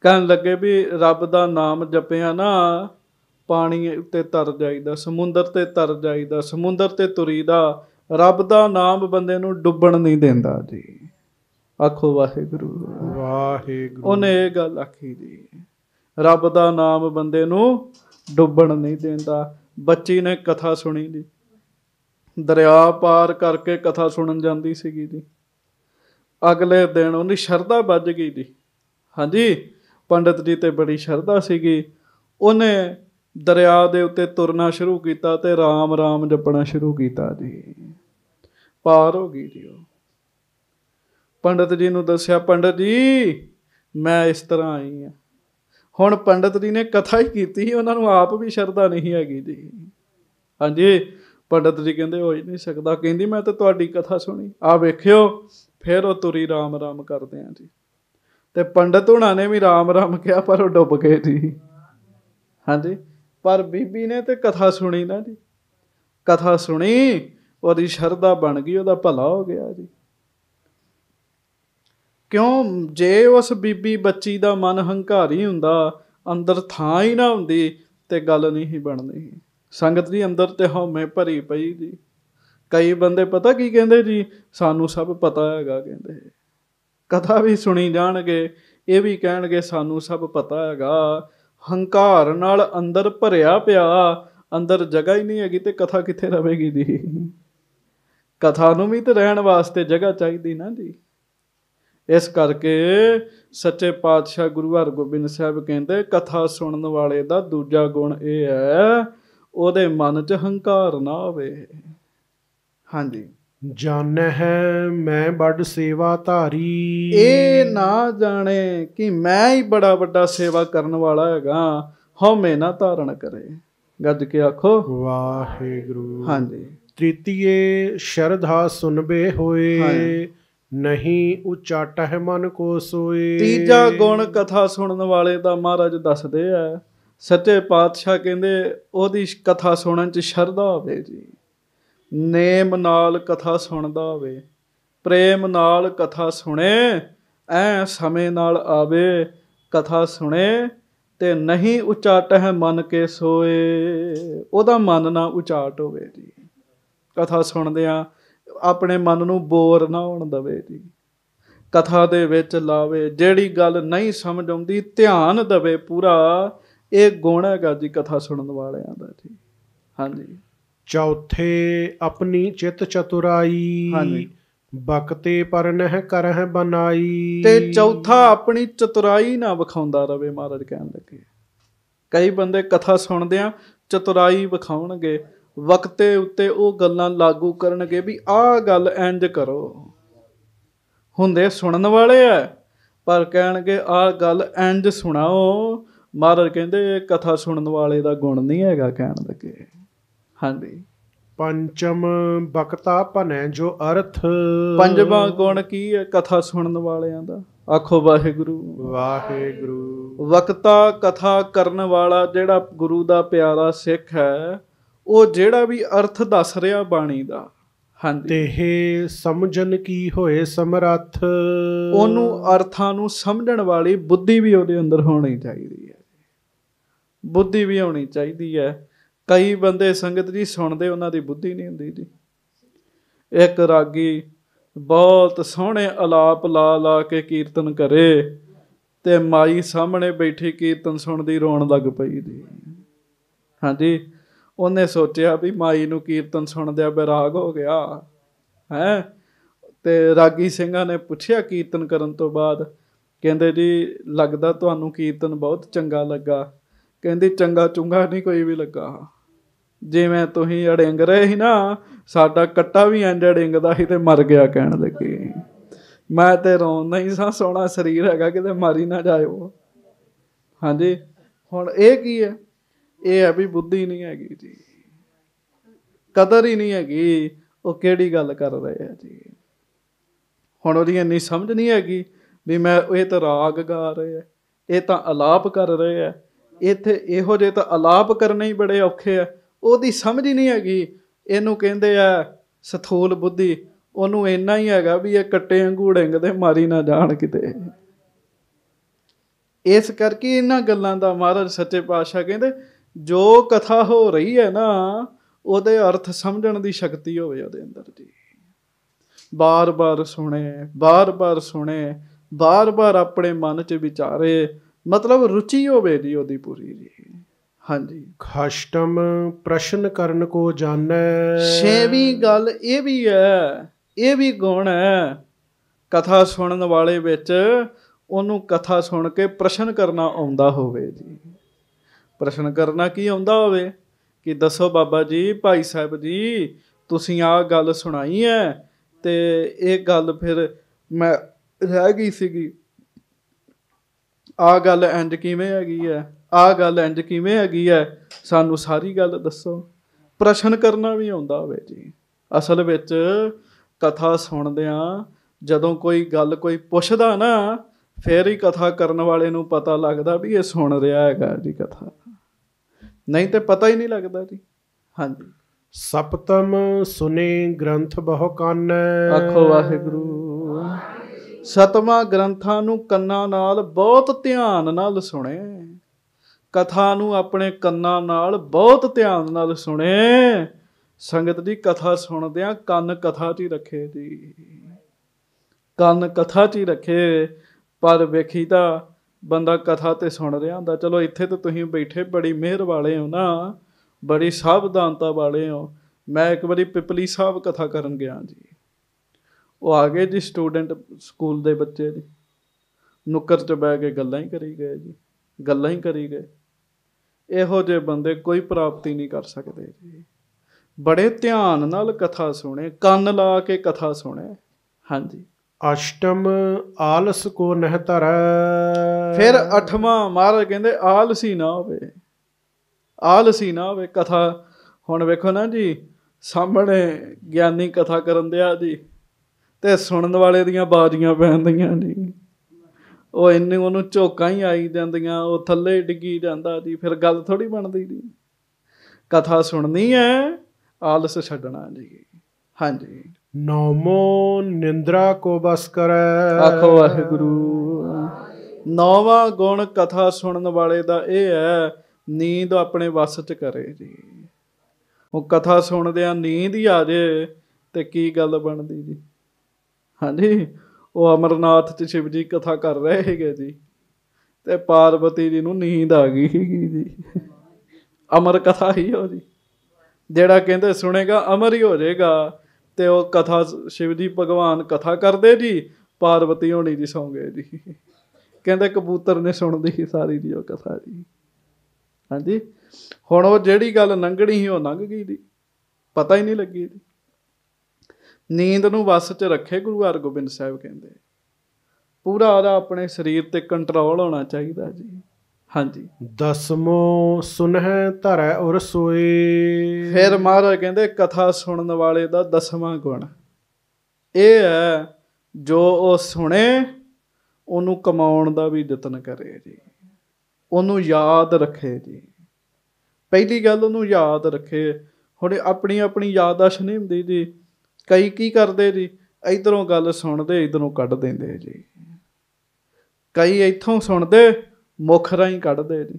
ਕਹਿਣ ਲੱਗੇ ਵੀ ਰੱਬ ਦਾ ਨਾਮ ਜਪਿਆ ਨਾ ਪਾਣੀ ਉੱਤੇ ਤਰ ਜਾਈਦਾ ਸਮੁੰਦਰ ਤੇ ਤਰ ਜਾਈਦਾ ਸਮੁੰਦਰ ਤੇ ਤੁਰੀਦਾ ਰੱਬ ਦਾ ਨਾਮ ਬੰਦੇ ਨੂੰ ਡੁੱਬਣ ਨਹੀਂ ਦਿੰਦਾ ਜੀ ਆਖੋ ਵਾਹਿਗੁਰੂ ਵਾਹਿਗੁਰੂ ਉਹਨੇ ਇਹ ਗੱਲ ਆਖੀ ਜੀ ਰੱਬ ਦਾ ਨਾਮ ਬੰਦੇ ਨੂੰ ਡੁੱਬਣ ਨਹੀਂ ਦਿੰਦਾ ਬੱਚੀ ਨੇ ਕਥਾ ਸੁਣੀ ਜੀ ਦਰਿਆ ਪਾਰ ਕਰਕੇ ਕਥਾ ਸੁਣਨ ਜਾਂਦੀ ਸੀਗੀ ਜੀ ਅਗਲੇ ਦਿਨ ਉਹਦੀ ਸ਼ਰਧਾ ਵੱਜ ਗਈ ਜੀ ਹਾਂਜੀ ਪੰਡਤ ਜੀ ਤੇ ਬੜੀ ਸ਼ਰਧਾ ਸੀਗੀ ਉਹਨੇ ਦਰਿਆ ਦੇ ਉੱਤੇ ਤੁਰਨਾ ਸ਼ੁਰੂ ਕੀਤਾ ਤੇ ਰਾਮ ਰਾਮ ਜਪਣਾ ਸ਼ੁਰੂ ਕੀਤਾ ਜੀ ਪਾਰ ਹੋ ਗਈ ਜੀ ਉਹ ਪੰਡਤ ਜੀ ਨੂੰ ਦੱਸਿਆ ਪੰਡਤ ਜੀ ਮੈਂ ਇਸ ਤਰ੍ਹਾਂ ਆਈ ਹਾਂ ਹੁਣ ਪੰਡਤ ਜੀ ਨੇ ਕਥਾ ਹੀ ਕੀਤੀ ਉਹਨਾਂ ਨੂੰ ਆਪ ਵੀ ਸ਼ਰਧਾ ਨਹੀਂ ਹੈਗੀ ਜੀ ਹਾਂਜੀ ਪੰਡਤ ਜੀ ਕਹਿੰਦੇ ਹੋ ਹੀ ਨਹੀਂ ਸਕਦਾ ਕਹਿੰਦੀ ਮੈਂ ਤਾਂ ਤੁਹਾਡੀ ਕਥਾ ਸੁਣੀ ਆ ਵੇਖਿਓ ਫਿਰ ਉਹ ਤੁਰੀ ਰਾਮ ਰਾਮ ਕਰਦੇ ਆ ਜੀ ਤੇ ਪੰਡਤ ਹੁਣਾਂ ਨੇ ਵੀ ਰਾਮ ਰਾਮ ਕਿਹਾ ਪਰ ਉਹ ਡੁੱਬ ਗਏ ਜੀ ਹਾਂਜੀ ਪਰ ਬੀਬੀ ਨੇ ਤੇ ਕਥਾ ਸੁਣੀ ਨਾ ਜੀ ਕਥਾ ਸੁਣੀ ਉਹਦੀ ਸ਼ਰਧਾ ਬਣ ਗਈ ਉਹਦਾ ਭਲਾ ਹੋ ਗਿਆ ਜੀ ਕਿਉਂ ਜੇ ਉਸ ਬੀਬੀ ਬੱਚੀ ਦਾ ਮਨ ਹੰਕਾਰੀ ਹੁੰਦਾ ਅੰਦਰ ਥਾਂ ਹੀ ਨਾ ਹੁੰਦੀ ਤੇ ਗੱਲ ਨਹੀਂ ਹੀ ਬਣਦੀ ਸੰਗਤ ਦੀ ਅੰਦਰ ਤੇ ਹਉਮੈ ਭਰੀ ਪਈ ਜੀ ਕਈ ਬੰਦੇ ਪਤਾ ਕੀ ਕਹਿੰਦੇ ਜੀ ਸਾਨੂੰ ਸਭ ਪਤਾ ਹੈਗਾ ਕਹਿੰਦੇ ਕਥਾ ਵੀ ਸੁਣੀ ਜਾਣਗੇ ਇਹ ਵੀ ਕਹਿਣਗੇ ਸਾਨੂੰ ਸਭ ਪਤਾ ਹੈਗਾ ਹੰਕਾਰ ਨਾਲ ਅੰਦਰ ਭਰਿਆ ਪਿਆ ਅੰਦਰ ਜਗ੍ਹਾ ਹੀ ਨਹੀਂ ਹੈਗੀ ਤੇ ਕਥਾ ਕਿੱਥੇ ਰਵੇਗੀ ਦੀ ਕਥਾ ਨੂੰ ਵੀ ਤੇ ਰਹਿਣ ਵਾਸਤੇ ਜਗ੍ਹਾ ਚਾਹੀਦੀ ਨਾ ਜੀ ਇਸ ਕਰਕੇ ਸੱਚੇ ਪਾਤਸ਼ਾਹ ਗੁਰੂ ਹਰਗੋਬਿੰਦ ਸਾਹਿਬ ਕਹਿੰਦੇ ਕਥਾ ਸੁਣਨ ਵਾਲੇ ਦਾ ਦੂਜਾ ਗੁਣ ਇਹ ਹੈ ਉਹਦੇ ਮਨ 'ਚ ਹੰਕਾਰ ਨਾ ਹੋਵੇ ਹਾਂਜੀ ਜਾਣਹਿ ਮੈਂ ਬੜ ਸੇਵਾ ਧਾਰੀ ਇਹ ਨਾ ਜਾਣੇ ਕਿ ਮੈਂ ਹੀ ਬੜਾ ਵੱਡਾ ਸੇਵਾ ਕਰਨ ਵਾਲਾ ਹੈਗਾ ਹਉਮੈ ਨਾ ਧਾਰਨ ਕਰੇ ਗੱਜ ਕੇ ਆਖੋ ਵਾਹਿਗੁਰੂ ਹਾਂਜੀ ਤ੍ਰਿਤੀਏ ਸ਼ਰਧਾ ਸੁਨਬੇ ਹੋਏ ਨਹੀਂ ਉਚਾਟ ਹੈ ਮਨ ਕੋ ਸੋਏ ਤੀਜਾ ਗੁਣ ਕਥਾ ਸੁਣਨ ਵਾਲੇ ਦਾ ਮਹਾਰਾਜ ਦੱਸਦੇ ਆ ਸੱਚੇ ਪਾਤਸ਼ਾਹ ਕਹਿੰਦੇ ਉਹਦੀ ਕਥਾ ਸੁਣਨ ਚ ਸ਼ਰਧਾ ਹੋਵੇ ਜੀ ਨੇਮ ਨਾਲ ਕਥਾ ਸੁਣਦਾ ਹੋਵੇ ਪ੍ਰੇਮ ਨਾਲ ਕਥਾ ਸੁਣੇ ਐ ਸਮੇਂ ਨਾਲ ਆਵੇ ਕਥਾ ਸੁਣੇ ਤੇ ਨਹੀਂ ਉਚਾਟ ਹੈ ਮਨ ਕੇ ਸੋਏ ਉਹਦਾ ਮਨ ਨਾ ਉਚਾਟ ਹੋਵੇ ਜੀ ਕਥਾ ਸੁਣਦਿਆਂ ਆਪਣੇ ਮਨ ਨੂੰ ਬੋਰ ਨਾ ਹੋਣ ਦਵੇ ਜੀ ਕਥਾ ਦੇ ਵਿੱਚ ਲਾਵੇ ਜਿਹੜੀ ਗੱਲ ਨਹੀਂ ਸਮਝ ਆਉਂਦੀ ਧਿਆਨ ਦਵੇ ਪੂਰਾ ਇਹ ਗੁਣ ਹੈਗਾ ਜੀ ਕਥਾ ਸੁਣਨ ਵਾਲਿਆਂ ਦਾ ਜੀ ਹਾਂਜੀ ਚੌਥੇ ਆਪਣੀ ਚਿਤ ਚਤੁਰਾਈ ਹਾਂਜੀ ਬਕਤੇ ਪਰ ਨਹਿ ਕਰਹਿ ਬਨਾਈ ਤੇ ਚੌਥਾ ਆਪਣੀ ਚਤੁਰਾਈ ਨਾ ਵਿਖਾਉਂਦਾ ਰਵੇ ਮਹਾਰਾਜ ਕਹਿਣ ਲੱਗੇ ਕਈ ਬੰਦੇ ਕਥਾ ਸੁਣਦੇ ਆ ਚਤੁਰਾਈ ਵਿਖਾਉਣਗੇ ਵਕਤੇ ਉੱਤੇ ਉਹ ਗੱਲਾਂ ਲਾਗੂ ਕਰਨਗੇ ਵੀ ਆਹ ਗੱਲ ਇੰਜ ਕਰੋ ਹੁੰਦੇ ਸੁਣਨ ਵਾਲੇ ਆ ਪਰ ਕਹਿਣਗੇ ਆਹ ਗੱਲ ਇੰਜ ਸੁਣਾਓ ਮਹਾਰਾਜ ਕਹਿੰਦੇ ਕਥਾ ਸੁਣਨ ਵਾਲੇ ਦਾ ਗੁਣ ਨਹੀਂ ਹੈਗਾ ਕਹਿਣ ਲੱਗੇ ਹਾਂਜੀ ਪੰਚਮ ਬਕਤਾ ਭਨੈ ਜੋ ਅਰਥ ਪੰਜਵਾਂ ਗੁਣ ਕੀ ਹੈ ਕਥਾ ਸੁਣਨ ਵਾਲਿਆਂ ਦਾ ਆਖੋ ਵਾਹਿਗੁਰੂ ਵਾਹਿਗੁਰੂ ਵਕਤਾ ਕਥਾ ਕਰਨ ਵਾਲਾ ਜਿਹੜਾ ਗੁਰੂ ਦਾ ਪਿਆਰਾ ਸਿੱਖ ਹੈ ਉਹ ਜਿਹੜਾ ਵੀ ਅਰਥ ਦੱਸ ਰਿਹਾ ਬਾਣੀ ਦਾ ਹਾਂਜੀ ਤੇਹ ਸਮਝਨ ਕੀ ਹੋਏ ਸਮਰੱਥ ਉਹਨੂੰ ਅਰਥਾਂ ਨੂੰ ਸਮਝਣ ਵਾਲੀ ਬੁੱਧੀ ਵੀ ਉਹਦੇ ਅੰਦਰ ਹੋਣੀ ਚਾਹੀਦੀ ਹੈ ਬੁੱਧੀ ਵੀ ਹੋਣੀ ਚਾਹੀਦੀ ਹੈ ਕਈ ਬੰਦੇ ਸੰਗਤ ਜੀ ਸੁਣਦੇ ਉਹਨਾਂ ਦੀ ਬੁੱਧੀ ਨਹੀਂ ਹੁੰਦੀ ਜੀ ਇੱਕ ਰਾਗੀ ਬਹੁਤ ਸੋਹਣੇ ਆਲਾਪ ਲਾ ਲਾ ਕੇ ਕੀਰਤਨ ਕਰੇ ਤੇ ਮਾਈ ਸਾਹਮਣੇ ਬੈਠੀ ਕੀਰਤਨ ਸੁਣਦੀ ਰੋਣ ਲੱਗ ਪਈ ਦੀ ਹਾਂਜੀ ਉਹਨੇ ਸੋਚਿਆ ਵੀ ਮਾਈ ਨੂੰ ਕੀਰਤਨ ਸੁਣਦਿਆ ਬੇਰਾਗ ਹੋ ਗਿਆ ਹੈ ਤੇ ਰਾਗੀ ਸਿੰਘਾਂ ਨੇ ਪੁੱਛਿਆ ਕੀਰਤਨ ਕਰਨ ਤੋਂ ਬਾਅਦ ਕਹਿੰਦੇ ਜੀ ਲੱਗਦਾ ਤੁਹਾਨੂੰ ਕੀਰਤਨ ਬਹੁਤ ਚੰਗਾ ਲੱਗਾ ਕਹਿੰਦੀ ਚੰਗਾ ਚੁੰਗਾ ਨਹੀਂ ਕੋਈ ਵੀ ਲੱਗਾ ਜਿਵੇਂ ਤੁਸੀਂ ਅੜਿੰਗ ਰਹੇ ਸੀ ਨਾ ਸਾਡਾ ਕੱਟਾ ਵੀ ਇੰਜ ਅੜਿੰਗਦਾ ਸੀ ਤੇ ਮਰ ਗਿਆ ਕਹਿਣ ਲੱਗੇ ਮੈਂ ਤੇ ਰੋਣ ਨਹੀਂ ਸਾ ਸੋਹਣਾ ਸਰੀਰ ਹੈਗਾ ਕਿਤੇ ਮਾਰੀ ਨਾ ਜਾਇਓ ਹਾਂਜੀ ਹੁਣ ਇਹ ਕੀ ਹੈ ਇਹ ਹੈ ਵੀ ਬੁੱਧੀ ਨਹੀਂ ਹੈਗੀ ਜੀ ਕਦਰ ਹੀ ਨਹੀਂ ਹੈਗੀ ਉਹ ਕਿਹੜੀ ਗੱਲ ਕਰ ਰਹੇ ਆ ਜੀ ਹੁਣ ਉਹਦੀ ਇੰਨੀ ਸਮਝ ਨਹੀਂ ਹੈਗੀ ਵੀ ਮੈਂ ਇਹ ਤਾਂ ਰਾਗ ਗਾ ਰਹੇ ਆ ਇਹ ਤਾਂ ਆਲਾਪ ਕਰ ਰਹੇ ਆ ਇੱਥੇ ਇਹੋ ਜੇ ਤਾਂ ਆਲਾਪ ਕਰਨੇ ਹੀ ਬੜੇ ਔਖੇ ਆ ਉਹਦੀ ਸਮਝ ਹੀ ਨਹੀਂ ਹੈਗੀ ਇਹਨੂੰ ਕਹਿੰਦੇ ਆ ਸਥੂਲ ਬੁੱਧੀ ਉਹਨੂੰ ਇੰਨਾ ਹੀ ਹੈਗਾ ਵੀ ਇਹ ਕੱਟੇ ਅੰਗੂੜੇਂਗ ਦੇ ਮਾਰੀ ਨਾ ਜਾਣ ਕਿਤੇ ਇਸ ਕਰਕੇ ਇਹਨਾਂ ਗੱਲਾਂ ਦਾ ਮਹਾਰਾਜ ਸੱਚੇ ਪਾਤਸ਼ਾਹ ਕਹਿੰਦੇ ਜੋ ਕਥਾ ਹੋ ਰਹੀ ਹੈ ਨਾ ਉਹਦੇ ਅਰਥ ਸਮਝਣ ਦੀ ਸ਼ਕਤੀ ਹੋਵੇ ਉਹਦੇ ਅੰਦਰ ਜੀ ਬਾਰ-ਬਾਰ ਸੁਣੇ ਬਾਰ-ਬਾਰ ਸੁਣੇ ਬਾਰ-ਬਾਰ ਆਪਣੇ ਮਨ 'ਚ ਵਿਚਾਰੇ ਮਤਲਬ ਰੁਚੀ ਹੋਵੇ ਜੀ ਉਹਦੀ ਪੂਰੀ ਜੀ ਹਾਂਜੀ ਖਸ਼ਟਮ ਪ੍ਰਸ਼ਨ ਕਰਨ ਕੋ ਜਾਣੈ ਛੇਵੀਂ ਗੱਲ ਇਹ ਵੀ ਹੈ ਇਹ ਵੀ ਗੁਣ ਹੈ ਕਥਾ ਸੁਣਨ ਵਾਲੇ ਵਿੱਚ ਉਹਨੂੰ ਕਥਾ ਸੁਣ ਕੇ ਪ੍ਰਸ਼ਨ ਕਰਨਾ ਆਉਂਦਾ ਹੋਵੇ ਜੀ ਪ੍ਰਸ਼ਨ ਕਰਨਾ ਕੀ ਆਉਂਦਾ ਹੋਵੇ ਕਿ ਦੱਸੋ ਬਾਬਾ ਜੀ ਭਾਈ ਸਾਹਿਬ ਜੀ ਤੁਸੀਂ ਆ ਗੱਲ ਸੁਣਾਈ ਹੈ ਤੇ ਇਹ ਗੱਲ ਫਿਰ ਮੈਂ ਰਹਿ ਗਈ ਸੀਗੀ ਆ ਗੱਲ ਇੰਜ ਕਿਵੇਂ ਹੈਗੀ ਹੈ ਆ ਗੱਲ ਇੰਜ ਕਿਵੇਂ ਹੈਗੀ ਹੈ ਸਾਨੂੰ ਸਾਰੀ ਗੱਲ ਦੱਸੋ ਪ੍ਰਸ਼ਨ ਕਰਨਾ ਵੀ ਆਉਂਦਾ ਹੋਵੇ ਜੀ ਅਸਲ ਵਿੱਚ ਕਥਾ ਸੁਣਦਿਆਂ ਜਦੋਂ ਕੋਈ ਗੱਲ ਕੋਈ ਪੁੱਛਦਾ ਨਾ ਫੇਰ ਹੀ ਕਥਾ ਕਰਨ ਵਾਲੇ ਨੂੰ ਪਤਾ ਲੱਗਦਾ ਵੀ ਇਹ ਸੁਣ ਰਿਹਾ ਹੈਗਾ ਜੀ ਕਥਾ ਨਹੀਂ ਤੇ ਪਤਾ ਹੀ ਨਹੀਂ ਲੱਗਦਾ ਜੀ ਹਾਂਜੀ ਸਪਤਮ ਸੁਨੇ ਗ੍ਰੰਥ ਬਹੁ ਕੰਨ ਆਖੋ ਵਾਹਿਗੁਰੂ ਸਤਵਾਂ ਗ੍ਰੰਥਾਂ ਨੂੰ ਕੰਨਾਂ ਨਾਲ ਬਹੁਤ ਧਿਆਨ ਨਾਲ ਸੁਣੇ ਕਥਾ ਨੂੰ ਆਪਣੇ ਕੰਨਾਂ ਨਾਲ ਬਹੁਤ ਧਿਆਨ ਨਾਲ ਸੁਣੇ ਸੰਗਤ ਦੀ ਕਥਾ ਸੁਣਦਿਆਂ ਕੰਨ ਕਥਾ 'ਚ ਹੀ ਰੱਖੇ ਜੀ ਕੰਨ ਕਥਾ 'ਚ ਹੀ ਰੱਖੇ ਪਰ ਵੇਖੀ ਤਾਂ ਬੰਦਾ ਕਥਾ ਤੇ ਸੁਣ ਰਿਹਾ ਹੁੰਦਾ ਚਲੋ ਇੱਥੇ ਤਾਂ ਤੁਸੀਂ ਬੈਠੇ ਬੜੀ ਮਿਹਰ ਵਾਲੇ ਹੋ ਨਾ ਬੜੀ ਸਾਵਧਾਨਤਾ ਵਾਲੇ ਹੋ ਮੈਂ ਇੱਕ ਵਾਰੀ ਪਿਪਲੀ ਸਾਹਿਬ ਕਥਾ ਕਰਨ ਗਿਆ ਜੀ ਉਹ ਆ ਗਏ ਜੀ ਸਟੂਡੈਂਟ ਸਕੂਲ ਦੇ ਬੱਚੇ ਜੀ ਨੁੱਕਰ 'ਚ ਬਹਿ ਕੇ ਗੱਲਾਂ ਹੀ ਕਰੀ ਗਏ ਜੀ ਗੱਲਾਂ ਹੀ ਕਰੀ ਗਏ ਇਹੋ ਜਿਹੇ ਬੰਦੇ ਕੋਈ ਪ੍ਰਾਪਤੀ ਨਹੀਂ ਕਰ ਸਕਦੇ ਜੀ ਬੜੇ ਧਿਆਨ ਨਾਲ ਕਥਾ ਸੁਣੇ ਕੰਨ ਲਾ ਕੇ ਕਥਾ ਸੁਣੇ ਹਾਂਜੀ ਅਸ਼ਟਮ ਆਲਸ ਕੋ ਨਹਿ ਧਰ ਫਿਰ ਅਠਵਾਂ ਮਹਾਰਾਜ ਕਹਿੰਦੇ ਆਲਸੀ ਨਾ ਹੋਵੇ ਆਲਸੀ ਨਾ ਹੋਵੇ ਕਥਾ ਹੁਣ ਵੇਖੋ ਨਾ ਜੀ ਸਾਹਮਣੇ ਗਿਆਨੀ ਕਥਾ ਕਰਨ ਦਿਆ ਜੀ ਤੇ ਸੁਣਨ ਵਾਲੇ ਦੀਆਂ ਬਾਜ਼ੀਆਂ ਪੈਂਦੀਆਂ ਜੀ ਉਹ ਇੰਨੇ ਉਹਨੂੰ ਝੋਕਾਂ ਹੀ ਆਈ ਜਾਂਦੀਆਂ ਉਹ ਥੱਲੇ ਡਿੱਗੀ ਜਾਂਦਾ ਜੀ ਫਿਰ ਗੱਲ ਥੋੜੀ ਬਣਦੀ ਜੀ ਕਥਾ ਸੁਣਨੀ ਹੈ ਆਲਸ ਛੱਡਣਾ ਜੀ ਹਾਂਜੀ ਨੌਮੋ ਨਿੰਦਰਾ ਕੋ ਬਸ ਕਰੈ ਆਖੋ ਵਾਹਿਗੁਰੂ ਨੌਵਾਂ ਗੁਣ ਕਥਾ ਸੁਣਨ ਵਾਲੇ ਦਾ ਇਹ ਹੈ ਨੀਂਦ ਆਪਣੇ ਵਸ ਚ ਕਰੇ ਜੀ ਉਹ ਕਥਾ ਸੁਣਦਿਆਂ ਨੀਂਦ ਹੀ ਆ ਜੇ ਤੇ ਕੀ ਗੱਲ ਬਣਦੀ ਜੀ ਹਾਂਜੀ ਉਹ ਅਮਰਨਾਥ ਤੇ ਸ਼ਿਵ ਜੀ ਕਥਾ ਕਰ ਰਹੇ ਹੈਗੇ ਜੀ ਤੇ ਪਾਰਵਤੀ ਜੀ ਨੂੰ ਨੀਂਦ ਆ ਗਈ ਜੀ ਅਮਰ ਕਥਾ ਹੀ ਹੋ ਜੀ ਜਿਹੜਾ ਕਹਿੰਦੇ ਸੁਣੇਗਾ ਅਮਰ ਹੀ ਹੋ ਜਾਏਗਾ ਤੇ ਉਹ ਕਥਾ ਸ਼ਿਵ ਜੀ ਭਗਵਾਨ ਕਥਾ ਕਰਦੇ ਜੀ ਪਾਰਵਤੀ ਹੋਣੀ ਜੀ ਸੌਂ ਗਏ ਜੀ ਕਹਿੰਦੇ ਕਬੂਤਰ ਨੇ ਸੁਣਦੀ ਸੀ ਸਾਰੀ ਦੀ ਉਹ ਕਥਾ ਜੀ ਹਾਂਜੀ ਹੁਣ ਉਹ ਜਿਹੜੀ ਗੱਲ ਲੰਘਣੀ ਸੀ ਉਹ ਲੰਘ ਗਈ ਜੀ ਪਤਾ ਹੀ ਨਹੀਂ ਲੱਗੀ ਜੀ ਨੀਂਦ ਨੂੰ ਵਸ 'ਚ ਰੱਖੇ ਗੁਰੂ ਹਰਗੋਬਿੰਦ ਸਾਹਿਬ ਕਹਿੰਦੇ ਪੂਰਾ ਉਹਦਾ ਆਪਣੇ ਸਰੀਰ ਤੇ ਕੰਟਰੋਲ ਹੋਣਾ ਚਾਹੀਦਾ ਜੀ ਹਾਂਜੀ ਦਸਮੋ ਸੁਨਹਿ ਧਰੈ ਔਰ ਸੋਏ ਫਿਰ ਮਹਾਰਾਜ ਕਹਿੰਦੇ ਕਥਾ ਸੁਣਨ ਵਾਲੇ ਦਾ ਦਸਵਾਂ ਗੁਣ ਇਹ ਹੈ ਜੋ ਉਹ ਸੁਣੇ ਉਹਨੂੰ ਕਮਾਉਣ ਦਾ ਵੀ ਯਤਨ ਕਰੇ ਜੀ ਉਹਨੂੰ ਯਾਦ ਰੱਖੇ ਜੀ ਪਹਿਲੀ ਗੱਲ ਉਹਨੂੰ ਯਾਦ ਰੱਖੇ ਹੁਣ ਆਪਣੀ ਆਪਣੀ ਯਾਦਾਸ਼ ਨਹੀਂ ਹੁੰਦੀ ਜੀ ਕਈ ਕੀ ਕਰਦੇ ਜੀ ਇਧਰੋਂ ਗੱਲ ਸੁਣਦੇ ਇਧਰੋਂ ਕੱਢ ਦਿੰਦੇ ਜੀ ਕਈ ਇੱਥੋਂ ਸੁਣਦੇ ਮੁਖ ਰਾਹੀਂ ਕੱਢਦੇ ਜੀ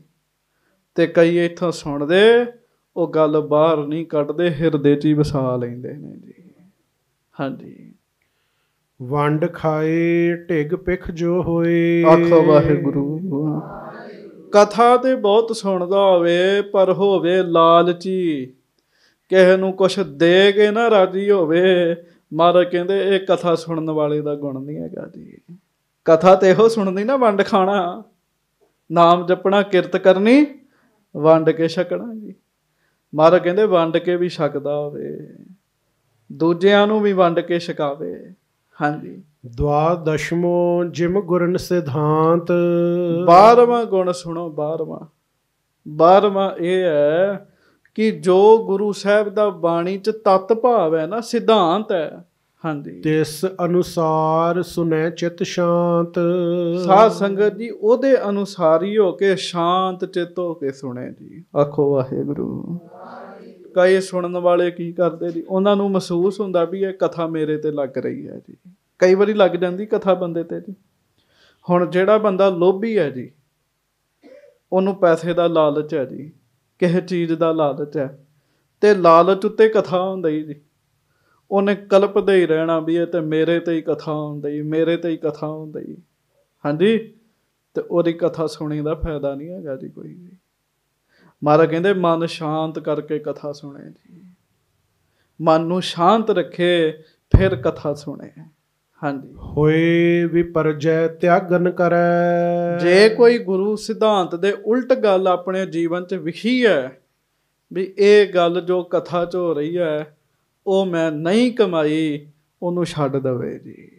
ਤੇ ਕਈ ਇੱਥੋਂ ਸੁਣਦੇ ਉਹ ਗੱਲ ਬਾਹਰ ਨਹੀਂ ਕੱਢਦੇ ਹਿਰਦੇ 'ਚ ਹੀ ਵਸਾ ਲੈਂਦੇ ਨੇ ਜੀ ਹਾਂਜੀ ਵੰਡ ਖਾਏ ਢਿਗ ਪਿਖ ਜੋ ਹੋਏ ਆਖੋ ਵਾਹਿਗੁਰੂ ਕਥਾ ਤੇ ਬਹੁਤ ਸੁਣਦਾ ਹੋਵੇ ਪਰ ਹੋਵੇ ਲਾਲਚੀ ਕਿਸੇ ਨੂੰ ਕੁਝ ਦੇ ਕੇ ਨਾ ਰਾਜੀ ਹੋਵੇ ਮਾਰ ਕਹਿੰਦੇ ਇਹ ਕਥਾ ਸੁਣਨ ਵਾਲੇ ਦਾ ਗੁਣ ਨਹੀਂ ਹੈਗਾ ਜੀ ਕਥਾ ਤੇ ਇਹੋ ਸੁਣਨੀ ਨਾ ਵੰਡ ਖਾਣਾ ਨਾਮ ਜਪਣਾ ਕਿਰਤ ਕਰਨੀ ਵੰਡ ਕੇ ਛਕਣਾ ਜੀ ਮਾਰ ਕਹਿੰਦੇ ਵੰਡ ਕੇ ਵੀ ਛਕਦਾ ਹੋਵੇ ਦੂਜਿਆਂ ਨੂੰ ਵੀ ਵੰਡ ਕੇ ਛਕਾਵੇ ਹਾਂਜੀ ਦਸ਼ਮੋ ਜਿਮ ਗੁਰਨ ਸਿਧਾਂਤ 12ਵਾਂ ਗੁਣ ਸੁਣੋ 12ਵਾਂ 12ਵਾਂ ਇਹ ਹੈ ਕਿ ਜੋ ਗੁਰੂ ਸਾਹਿਬ ਦਾ ਬਾਣੀ ਚ ਤਤ ਭਾਵ ਹੈ ਨਾ ਸਿਧਾਂਤ ਹੈ ਹਾਂਜੀ ਤਿਸ ਅਨੁਸਾਰ ਸੁਨੇ ਚਿਤ ਸ਼ਾਂਤ ਸਾਧ ਸੰਗਤ ਜੀ ਉਹਦੇ ਅਨੁਸਾਰ ਹੀ ਹੋ ਕੇ ਸ਼ਾਂਤ ਚਿਤ ਹੋ ਕੇ ਸੁਣੇ ਜੀ ਆਖੋ ਵਾਹਿਗੁਰੂ ਕਈ ਸੁਣਨ ਵਾਲੇ ਕੀ ਕਰਦੇ ਜੀ ਉਹਨਾਂ ਨੂੰ ਮਹਿਸੂਸ ਹੁੰਦਾ ਵੀ ਇਹ ਕਥਾ ਮੇਰੇ ਤੇ ਲੱਗ ਰਹੀ ਹੈ ਜੀ ਕਈ ਵਾਰੀ ਲੱਗ ਜਾਂਦੀ ਕਥਾ ਬੰਦੇ ਤੇ ਜੀ ਹੁਣ ਜਿਹੜਾ ਬੰਦਾ ਲੋਭੀ ਹੈ ਜੀ ਉਹਨੂੰ ਪੈਸੇ ਦਾ ਲਾਲਚ ਹੈ ਜੀ ਕਿਸੇ ਚੀਜ਼ ਦਾ ਲਾਲਚ ਹੈ ਤੇ ਲਾਲਚ ਉੱਤੇ ਕਥਾ ਹੁੰਦੀ ਜੀ ਉਹਨੇ ਕਲਪਦੇ ਹੀ ਰਹਿਣਾ ਵੀ ਇਹ ਤੇ ਮੇਰੇ ਤੇ ਹੀ ਕਥਾ ਹੁੰਦੀ ਮੇਰੇ ਤੇ ਹੀ ਕਥਾ ਹੁੰਦੀ ਹਾਂਜੀ ਤੇ ਉਹਦੀ ਕਥਾ ਸੁਣੀ ਦਾ ਫਾਇਦਾ ਨਹੀਂ ਹੈਗਾ ਜੀ ਕੋਈ ਵੀ ਮਹਾਰਾਜ ਕਹਿੰਦੇ ਮਨ ਸ਼ਾਂਤ ਕਰਕੇ ਕਥਾ ਸੁਣੇ ਜੀ ਮਨ ਨੂੰ ਸ਼ਾਂਤ ਰੱਖੇ ਫਿਰ ਕਥਾ ਸੁਣੇ ਹਾਂਜੀ ਹੋਏ ਵਿਪਰਜੈ ਤਿਆਗਨ ਕਰੈ ਜੇ ਕੋਈ ਗੁਰੂ ਸਿਧਾਂਤ ਦੇ ਉਲਟ ਗੱਲ ਆਪਣੇ ਜੀਵਨ 'ਚ ਵਿਖੀ ਹੈ ਵੀ ਇਹ ਗੱਲ ਜੋ ਕਥਾ 'ਚ ਹੋ ਰਹੀ ਹੈ ਉਹ ਮੈਂ ਨਹੀਂ ਕਮਾਈ ਉਹਨੂੰ ਛੱਡ ਦਵੇ ਜੀ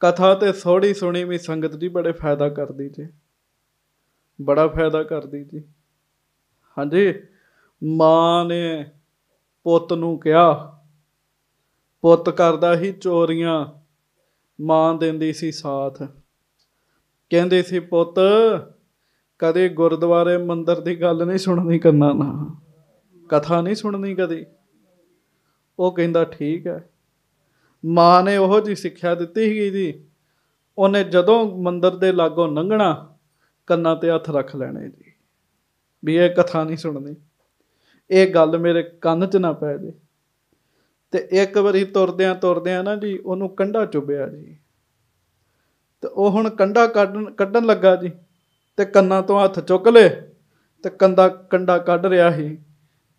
ਕਥਾ ਤੇ ਥੋੜੀ ਸੁਣੀ ਵੀ ਸੰਗਤ ਜੀ ਬੜੇ ਫਾਇਦਾ ਕਰਦੀ ਜੀ ਬੜਾ ਫਾਇਦਾ ਕਰਦੀ ਜੀ ਹਾਂਜੀ ਮਾਂ ਨੇ ਪੁੱਤ ਨੂੰ ਕਿਹਾ ਪੁੱਤ ਕਰਦਾ ਸੀ ਚੋਰੀਆਂ ਮਾਂ ਦਿੰਦੀ ਸੀ ਸਾਥ ਕਹਿੰਦੇ ਸੀ ਪੁੱਤ ਕਦੇ ਗੁਰਦੁਆਰੇ ਮੰਦਰ ਦੀ ਗੱਲ ਨਹੀਂ ਸੁਣਨੀ ਕਰਨਾ ਨਾ ਕਥਾ ਨਹੀਂ ਸੁਣਨੀ ਕਦੇ ਉਹ ਕਹਿੰਦਾ ਠੀਕ ਹੈ ਮਾਂ ਨੇ ਉਹ ਜੀ ਸਿੱਖਿਆ ਦਿੱਤੀ ਸੀ ਜੀ ਉਹਨੇ ਜਦੋਂ ਮੰਦਰ ਦੇ ਲਾਗੋਂ ਲੰਘਣਾ ਕੰਨਾਂ ਤੇ ਹੱਥ ਰੱਖ ਲੈਣੇ ਜੀ ਵੀ ਇਹ ਕਥਾ ਨਹੀਂ ਸੁਣਨੀ ਇਹ ਗੱਲ ਮੇਰੇ ਕੰਨ 'ਚ ਨਾ ਪੈ ਜੇ ਤੇ ਇੱਕ ਵਾਰੀ ਤੁਰਦਿਆਂ ਤੁਰਦਿਆਂ ਨਾ ਜੀ ਉਹਨੂੰ ਕੰਡਾ ਚੁੱਭਿਆ ਜੀ ਤੇ ਉਹ ਹੁਣ ਕੰਡਾ ਕੱਢਣ ਕੱਢਣ ਲੱਗਾ ਜੀ ਤੇ ਕੰਨਾਂ ਤੋਂ ਹੱਥ ਚੁੱਕ ਲੇ ਤੇ ਕੰਦਾ ਕੰਡਾ ਕੱਢ ਰਿਹਾ ਸੀ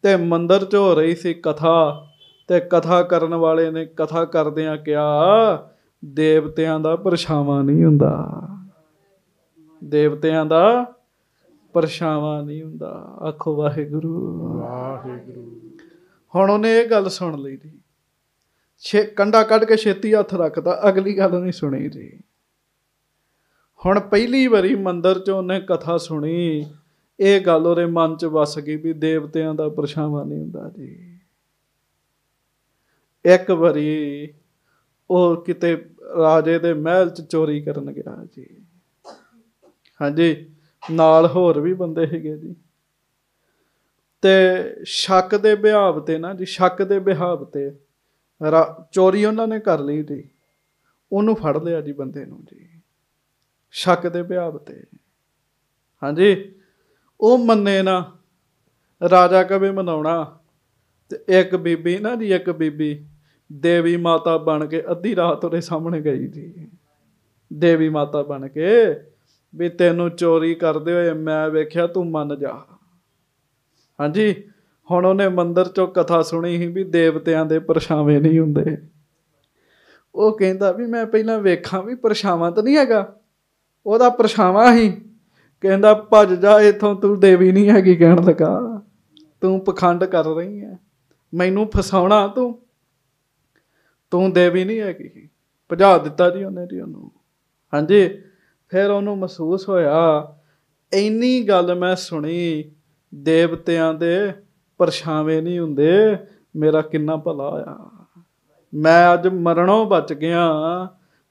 ਤੇ ਮੰਦਰ 'ਚ ਹੋ ਰਹੀ ਸੀ ਕਥਾ ਤੇ ਕਥਾ ਕਰਨ ਵਾਲੇ ਨੇ ਕਥਾ ਕਰਦਿਆਂ ਕਿਹਾ ਦੇਵਤਿਆਂ ਦਾ ਪਰਛਾਵਾਂ ਨਹੀਂ ਹੁੰਦਾ ਦੇਵਤਿਆਂ ਦਾ ਪਰਛਾਵਾਂ ਨਹੀਂ ਹੁੰਦਾ ਆਖੋ ਵਾਹਿਗੁਰੂ ਵਾਹਿਗੁਰੂ ਹੁਣ ਉਹਨੇ ਇਹ ਗੱਲ ਸੁਣ ਲਈ ਦੀ ਛੇ ਕੰਡਾ ਕੱਢ ਕੇ ਛੇਤੀ ਹੱਥ ਰੱਖਦਾ ਅਗਲੀ ਗੱਲ ਨਹੀਂ ਸੁਣੀ ਜੀ ਹੁਣ ਪਹਿਲੀ ਵਾਰੀ ਮੰਦਰ 'ਚ ਉਹਨੇ ਕਥਾ ਸੁਣੀ ਇਹ ਗੱਲ ਉਹਦੇ ਮਨ 'ਚ ਵਸ ਗਈ ਵੀ ਦੇਵਤਿਆਂ ਦਾ ਪਰਛਾਵਾਂ ਨਹੀਂ ਹੁੰਦਾ ਜੀ ਇੱਕ ਵਾਰੀ ਉਹ ਕਿਤੇ ਰਾਜੇ ਦੇ ਮਹਿਲ 'ਚ ਚੋਰੀ ਕਰਨ ਗਿਆ ਜੀ ਹਾਂਜੀ ਨਾਲ ਹੋਰ ਵੀ ਬੰਦੇ ਹੈਗੇ ਜੀ ਤੇ ਸ਼ੱਕ ਦੇ ਵਿਹਾਵ ਤੇ ਨਾ ਜੀ ਸ਼ੱਕ ਦੇ ਵਿਹਾਵ ਤੇ ਰਾ ਚੋਰੀ ਉਹਨਾਂ ਨੇ ਕਰ ਲਈ ਤੇ ਉਹਨੂੰ ਫੜ ਲਿਆ ਜੀ ਬੰਦੇ ਨੂੰ ਜੀ ਸ਼ੱਕ ਦੇ ਭਿਆਬ ਤੇ ਹਾਂਜੀ ਉਹ ਮੰਨੇ ਨਾ ਰਾਜਾ ਕਵੇ ਮਨਾਉਣਾ ਤੇ ਇੱਕ ਬੀਬੀ ਨਾ ਜੀ ਇੱਕ ਬੀਬੀ ਦੇਵੀ ਮਾਤਾ ਬਣ ਕੇ ਅੱਧੀ ਰਾਤ ਉਹਦੇ ਸਾਹਮਣੇ ਗਈ ਜੀ ਦੇਵੀ ਮਾਤਾ ਬਣ ਕੇ ਵੀ ਤੈਨੂੰ ਚੋਰੀ ਕਰਦੇ ਹੋਏ ਮੈਂ ਵੇਖਿਆ ਤੂੰ ਮੰਨ ਜਾ ਹਾਂਜੀ ਹੁਣ ਉਹਨੇ ਮੰਦਰ ਚੋਂ ਕਥਾ ਸੁਣੀ ਸੀ ਵੀ ਦੇਵਤਿਆਂ ਦੇ ਪਰਛਾਵੇਂ ਨਹੀਂ ਹੁੰਦੇ ਉਹ ਕਹਿੰਦਾ ਵੀ ਮੈਂ ਪਹਿਲਾਂ ਵੇਖਾਂ ਵੀ ਪਰਛਾਵਾਂ ਤਾਂ ਨਹੀਂ ਹੈਗਾ ਉਹਦਾ ਪਰਛਾਵਾਂ ਹੀ ਕਹਿੰਦਾ ਭੱਜ ਜਾ ਇਥੋਂ ਤੂੰ ਦੇਵੀ ਨਹੀਂ ਹੈਗੀ ਕਹਿਣ ਲੱਗਾ ਤੂੰ ਪਖੰਡ ਕਰ ਰਹੀ ਹੈ ਮੈਨੂੰ ਫਸਾਉਣਾ ਤੂੰ ਤੂੰ ਦੇਵੀ ਨਹੀਂ ਹੈਗੀ ਭਜਾ ਦਿੱਤਾ ਜੀ ਉਹਨੇ ਜੀ ਉਹਨੂੰ ਹਾਂਜੀ ਫਿਰ ਉਹਨੂੰ ਮਹਿਸੂਸ ਹੋਇਆ ਇੰਨੀ ਗੱਲ ਮੈਂ ਸੁਣੀ ਦੇਵਤਿਆਂ ਦੇ ਪਰਛਾਵੇਂ ਨਹੀਂ ਹੁੰਦੇ ਮੇਰਾ ਕਿੰਨਾ ਭਲਾ ਆ ਮੈਂ ਅੱਜ ਮਰਣੋਂ ਬਚ ਗਿਆ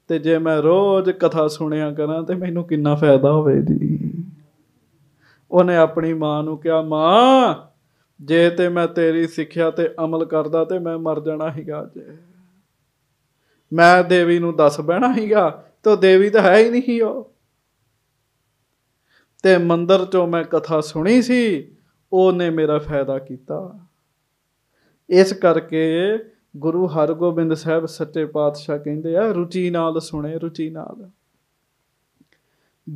ਤੇ ਜੇ ਮੈਂ ਰੋਜ਼ ਕਥਾ ਸੁਣਿਆ ਕਰਾਂ ਤੇ ਮੈਨੂੰ ਕਿੰਨਾ ਫਾਇਦਾ ਹੋਵੇ ਜੀ ਉਹਨੇ ਆਪਣੀ ਮਾਂ ਨੂੰ ਕਿਹਾ ਮਾਂ ਜੇ ਤੇ ਮੈਂ ਤੇਰੀ ਸਿੱਖਿਆ ਤੇ ਅਮਲ ਕਰਦਾ ਤੇ ਮੈਂ ਮਰ ਜਾਣਾ ਹੀਗਾ ਜੇ ਮੈਂ ਦੇਵੀ ਨੂੰ ਦੱਸ ਬਹਿਣਾ ਹੀਗਾ ਤੋ ਦੇਵੀ ਤਾਂ ਹੈ ਹੀ ਨਹੀਂ ਉਹ ਤੇ ਮੰਦਰ ਚੋਂ ਮੈਂ ਕਥਾ ਸੁਣੀ ਸੀ ਉਹਨੇ ਮੇਰਾ ਫਾਇਦਾ ਕੀਤਾ ਇਸ ਕਰਕੇ ਗੁਰੂ ਹਰਗੋਬਿੰਦ ਸਾਹਿਬ ਸੱਚੇ ਪਾਤਸ਼ਾਹ ਕਹਿੰਦੇ ਆ ਰੁਚੀ ਨਾਲ ਸੁਣੇ ਰੁਚੀ ਨਾਲ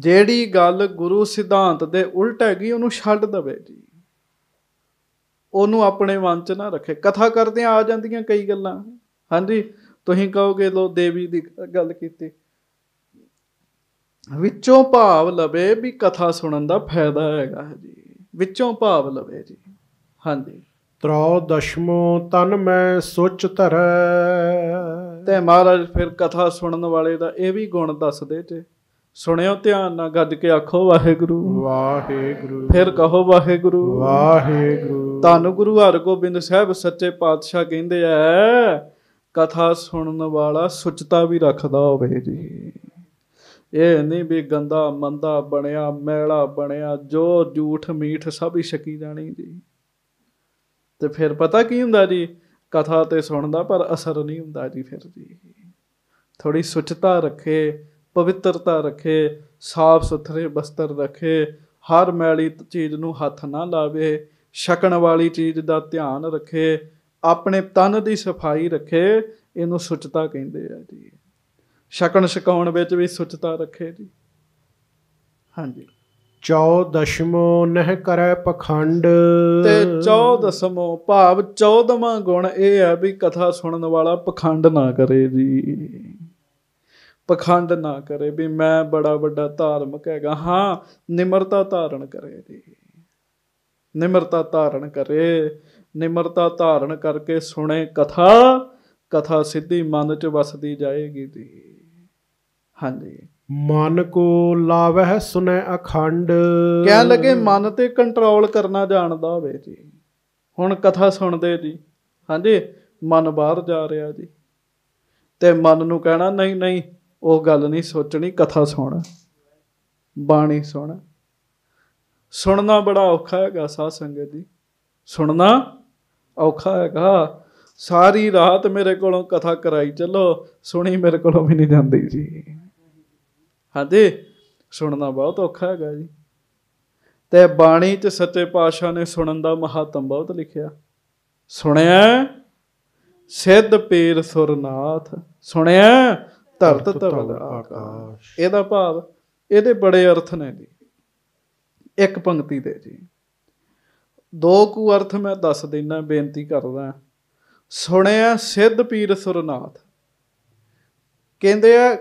ਜਿਹੜੀ ਗੱਲ ਗੁਰੂ ਸਿਧਾਂਤ ਦੇ ਉਲਟ ਹੈਗੀ ਉਹਨੂੰ ਛੱਡ ਦਵੇ ਜੀ ਉਹਨੂੰ ਆਪਣੇ ਮਨ 'ਚ ਨਾ ਰੱਖੇ ਕਥਾ ਕਰਦੇ ਆ ਜਾਂਦੀਆਂ ਕਈ ਗੱਲਾਂ ਹਾਂਜੀ ਤੁਸੀਂ ਕਹੋਗੇ ਲੋ ਦੇਵੀ ਦੀ ਗੱਲ ਕੀਤੀ ਵਿੱਚੋਂ ਭਾਵ ਲਵੇ ਵੀ ਕਥਾ ਸੁਣਨ ਦਾ ਫਾਇਦਾ ਹੈਗਾ ਜੀ ਵਿੱਚੋਂ ਭਾਵ ਲਵੇ ਜੀ ਹਾਂਜੀ ਤਰੋ ਦਸ਼ਮੋ ਤਨ ਮੈਂ ਸੁਚ ਧਰੈ ਤੇ ਮਹਾਰਾਜ ਫਿਰ ਕਥਾ ਸੁਣਨ ਵਾਲੇ ਦਾ ਇਹ ਵੀ ਗੁਣ ਦੱਸਦੇ ਤੇ ਸੁਣਿਓ ਧਿਆਨ ਨਾਲ ਗੱਜ ਕੇ ਆਖੋ ਵਾਹਿਗੁਰੂ ਵਾਹਿਗੁਰੂ ਫਿਰ ਕਹੋ ਵਾਹਿਗੁਰੂ ਵਾਹਿਗੁਰੂ ਤਨ ਗੁਰੂ ਹਰਗੋਬਿੰਦ ਸਾਹਿਬ ਸੱਚੇ ਪਾਤਸ਼ਾਹ ਕਹਿੰਦੇ ਐ ਕਥਾ ਸੁਣਨ ਵਾਲਾ ਸੁਚਤਾ ਵੀ ਰੱਖਦਾ ਹੋਵੇ ਜੀ ਇਹ ਨਹੀਂ ਵੀ ਗੰਦਾ ਮੰਦਾ ਬਣਿਆ ਮੈਲਾ ਬਣਿਆ ਜੋ ਝੂਠ ਮੀਠ ਸਭ ਹੀ ਛਕੀ ਜਾਣੀ ਜੀ ਤੇ ਫਿਰ ਪਤਾ ਕੀ ਹੁੰਦਾ ਜੀ ਕਥਾ ਤੇ ਸੁਣਦਾ ਪਰ ਅਸਰ ਨਹੀਂ ਹੁੰਦਾ ਜੀ ਫਿਰ ਜੀ ਥੋੜੀ ਸੁਚਤਾ ਰੱਖੇ ਪਵਿੱਤਰਤਾ ਰੱਖੇ ਸਾਫ਼ ਸੁਥਰੇ ਬਸਤਰ ਰੱਖੇ ਹਰ ਮੈਲੀ ਚੀਜ਼ ਨੂੰ ਹੱਥ ਨਾ ਲਾਵੇ ਛਕਣ ਵਾਲੀ ਚੀਜ਼ ਦਾ ਧਿਆਨ ਰੱਖੇ ਆਪਣੇ ਤਨ ਦੀ ਸਫਾਈ ਰੱਖੇ ਇਹਨੂੰ ਸੁਚਤਾ ਕਹਿੰਦੇ ਆ ਜੀ ਸ਼ਕਣ ਸ਼ਕਾਉਣ ਵਿੱਚ ਵੀ ਸੁਚਤਾ ਰੱਖੇ ਜੀ ਹਾਂਜੀ ਚੌ ਦਸ਼ਮੋ ਨਹਿ ਕਰੈ ਪਖੰਡ ਤੇ ਚੌ ਦਸ਼ਮੋ ਭਾਵ 14ਵਾਂ ਗੁਣ ਇਹ ਆ ਵੀ ਕਥਾ ਸੁਣਨ ਵਾਲਾ ਪਖੰਡ ਨਾ ਕਰੇ ਜੀ ਪਖੰਡ ਨਾ ਕਰੇ ਵੀ ਮੈਂ ਬੜਾ ਵੱਡਾ ਧਾਰਮਿਕ ਹੈਗਾ ਹਾਂ ਨਿਮਰਤਾ ਧਾਰਨ ਕਰੇ ਜੀ ਨਿਮਰਤਾ ਧਾਰਨ ਕਰੇ ਨਿਮਰਤਾ ਧਾਰਨ ਕਰਕੇ ਸੁਣੇ ਕਥਾ ਕਥਾ ਸਿੱਧੀ ਮਨ 'ਚ ਵਸਦੀ ਜਾਏਗੀ ਜੀ ਹਾਂਜੀ ਮਨ ਕੋ ਲਾਵਹਿ ਸੁਨੇ ਅਖੰਡ ਕਹਿ ਲਗੇ ਮਨ ਤੇ ਕੰਟਰੋਲ ਕਰਨਾ ਜਾਣਦਾ ਹੋਵੇ ਜੀ ਹੁਣ ਕਥਾ ਸੁਣਦੇ ਜੀ ਹਾਂਜੀ ਮਨ ਬਾਹਰ ਜਾ ਰਿਹਾ ਜੀ ਤੇ ਮਨ ਨੂੰ ਕਹਿਣਾ ਨਹੀਂ ਨਹੀਂ ਉਹ ਗੱਲ ਨਹੀਂ ਸੋਚਣੀ ਕਥਾ ਸੁਣ ਬਾਣੀ ਸੁਣ ਸੁਣਨਾ ਬੜਾ ਔਖਾ ਹੈਗਾ ਸਾਧ ਸੰਗਤ ਜੀ ਸੁਣਨਾ ਔਖਾ ਹੈਗਾ ਸਾਰੀ ਰਾਤ ਮੇਰੇ ਕੋਲੋਂ ਕਥਾ ਕਰਾਈ ਚੱਲੋ ਸੁਣੀ ਮੇਰੇ ਕੋਲੋਂ ਵੀ ਨਹੀਂ ਜਾਂਦੀ ਜੀ ਹਾਂਜੀ ਸੁਣਨਾ ਬਹੁਤ ਔਖਾ ਹੈਗਾ ਜੀ ਤੇ ਬਾਣੀ 'ਚ ਸੱਚੇ ਪਾਤਸ਼ਾਹ ਨੇ ਸੁਣਨ ਦਾ ਮਹਾਤਮ ਬਹੁਤ ਲਿਖਿਆ ਸੁਣਿਆ ਸਿੱਧ ਪੀਰ ਸੁਰਨਾਥ ਸੁਣਿਆ ਧਰਤ ਧਵਲ ਆਕਾਸ਼ ਇਹਦਾ ਭਾਵ ਇਹਦੇ ਬੜੇ ਅਰਥ ਨੇ ਜੀ ਇੱਕ ਪੰਕਤੀ ਦੇ ਜੀ ਦੋ ਕੁ ਅਰਥ ਮੈਂ ਦੱਸ ਦਿੰਨਾ ਬੇਨਤੀ ਕਰਦਾ ਸੁਣਿਆ ਸਿੱਧ ਪੀਰ ਸੁਰਨਾਥ ਕਹਿੰਦੇ ਆ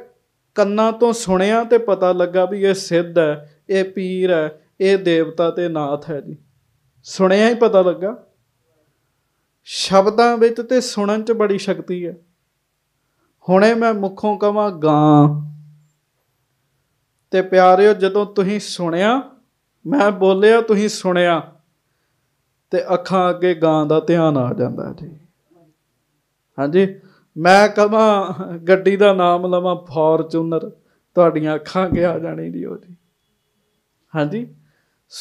ਕੰਨਾਂ ਤੋਂ ਸੁਣਿਆ ਤੇ ਪਤਾ ਲੱਗਾ ਵੀ ਇਹ ਸਿੱਧ ਹੈ ਇਹ ਪੀਰ ਹੈ ਇਹ ਦੇਵਤਾ ਤੇ ਨਾਥ ਹੈ ਜੀ ਸੁਣਿਆ ਹੀ ਪਤਾ ਲੱਗਾ ਸ਼ਬਦਾਂ ਵਿੱਚ ਤੇ ਸੁਣਨ 'ਚ ਬੜੀ ਸ਼ਕਤੀ ਹੈ ਹੁਣੇ ਮੈਂ ਮੁੱਖੋਂ ਕਵਾਂ ਗਾਂ ਤੇ ਪਿਆਰਿਓ ਜਦੋਂ ਤੁਸੀਂ ਸੁਣਿਆ ਮੈਂ ਬੋਲਿਆ ਤੁਸੀਂ ਸੁਣਿਆ ਤੇ ਅੱਖਾਂ ਅੱਗੇ ਗਾਂ ਦਾ ਧਿਆਨ ਆ ਜਾਂਦਾ ਜੀ ਹਾਂਜੀ ਮੈਂ ਕਹਾਂ ਗੱਡੀ ਦਾ ਨਾਮ ਲਵਾਂ ਫੋਰਚੂਨਰ ਤੁਹਾਡੀਆਂ ਅੱਖਾਂ ਕੇ ਆ ਜਾਣੀ ਦੀ ਉਹ ਜੀ ਹਾਂਜੀ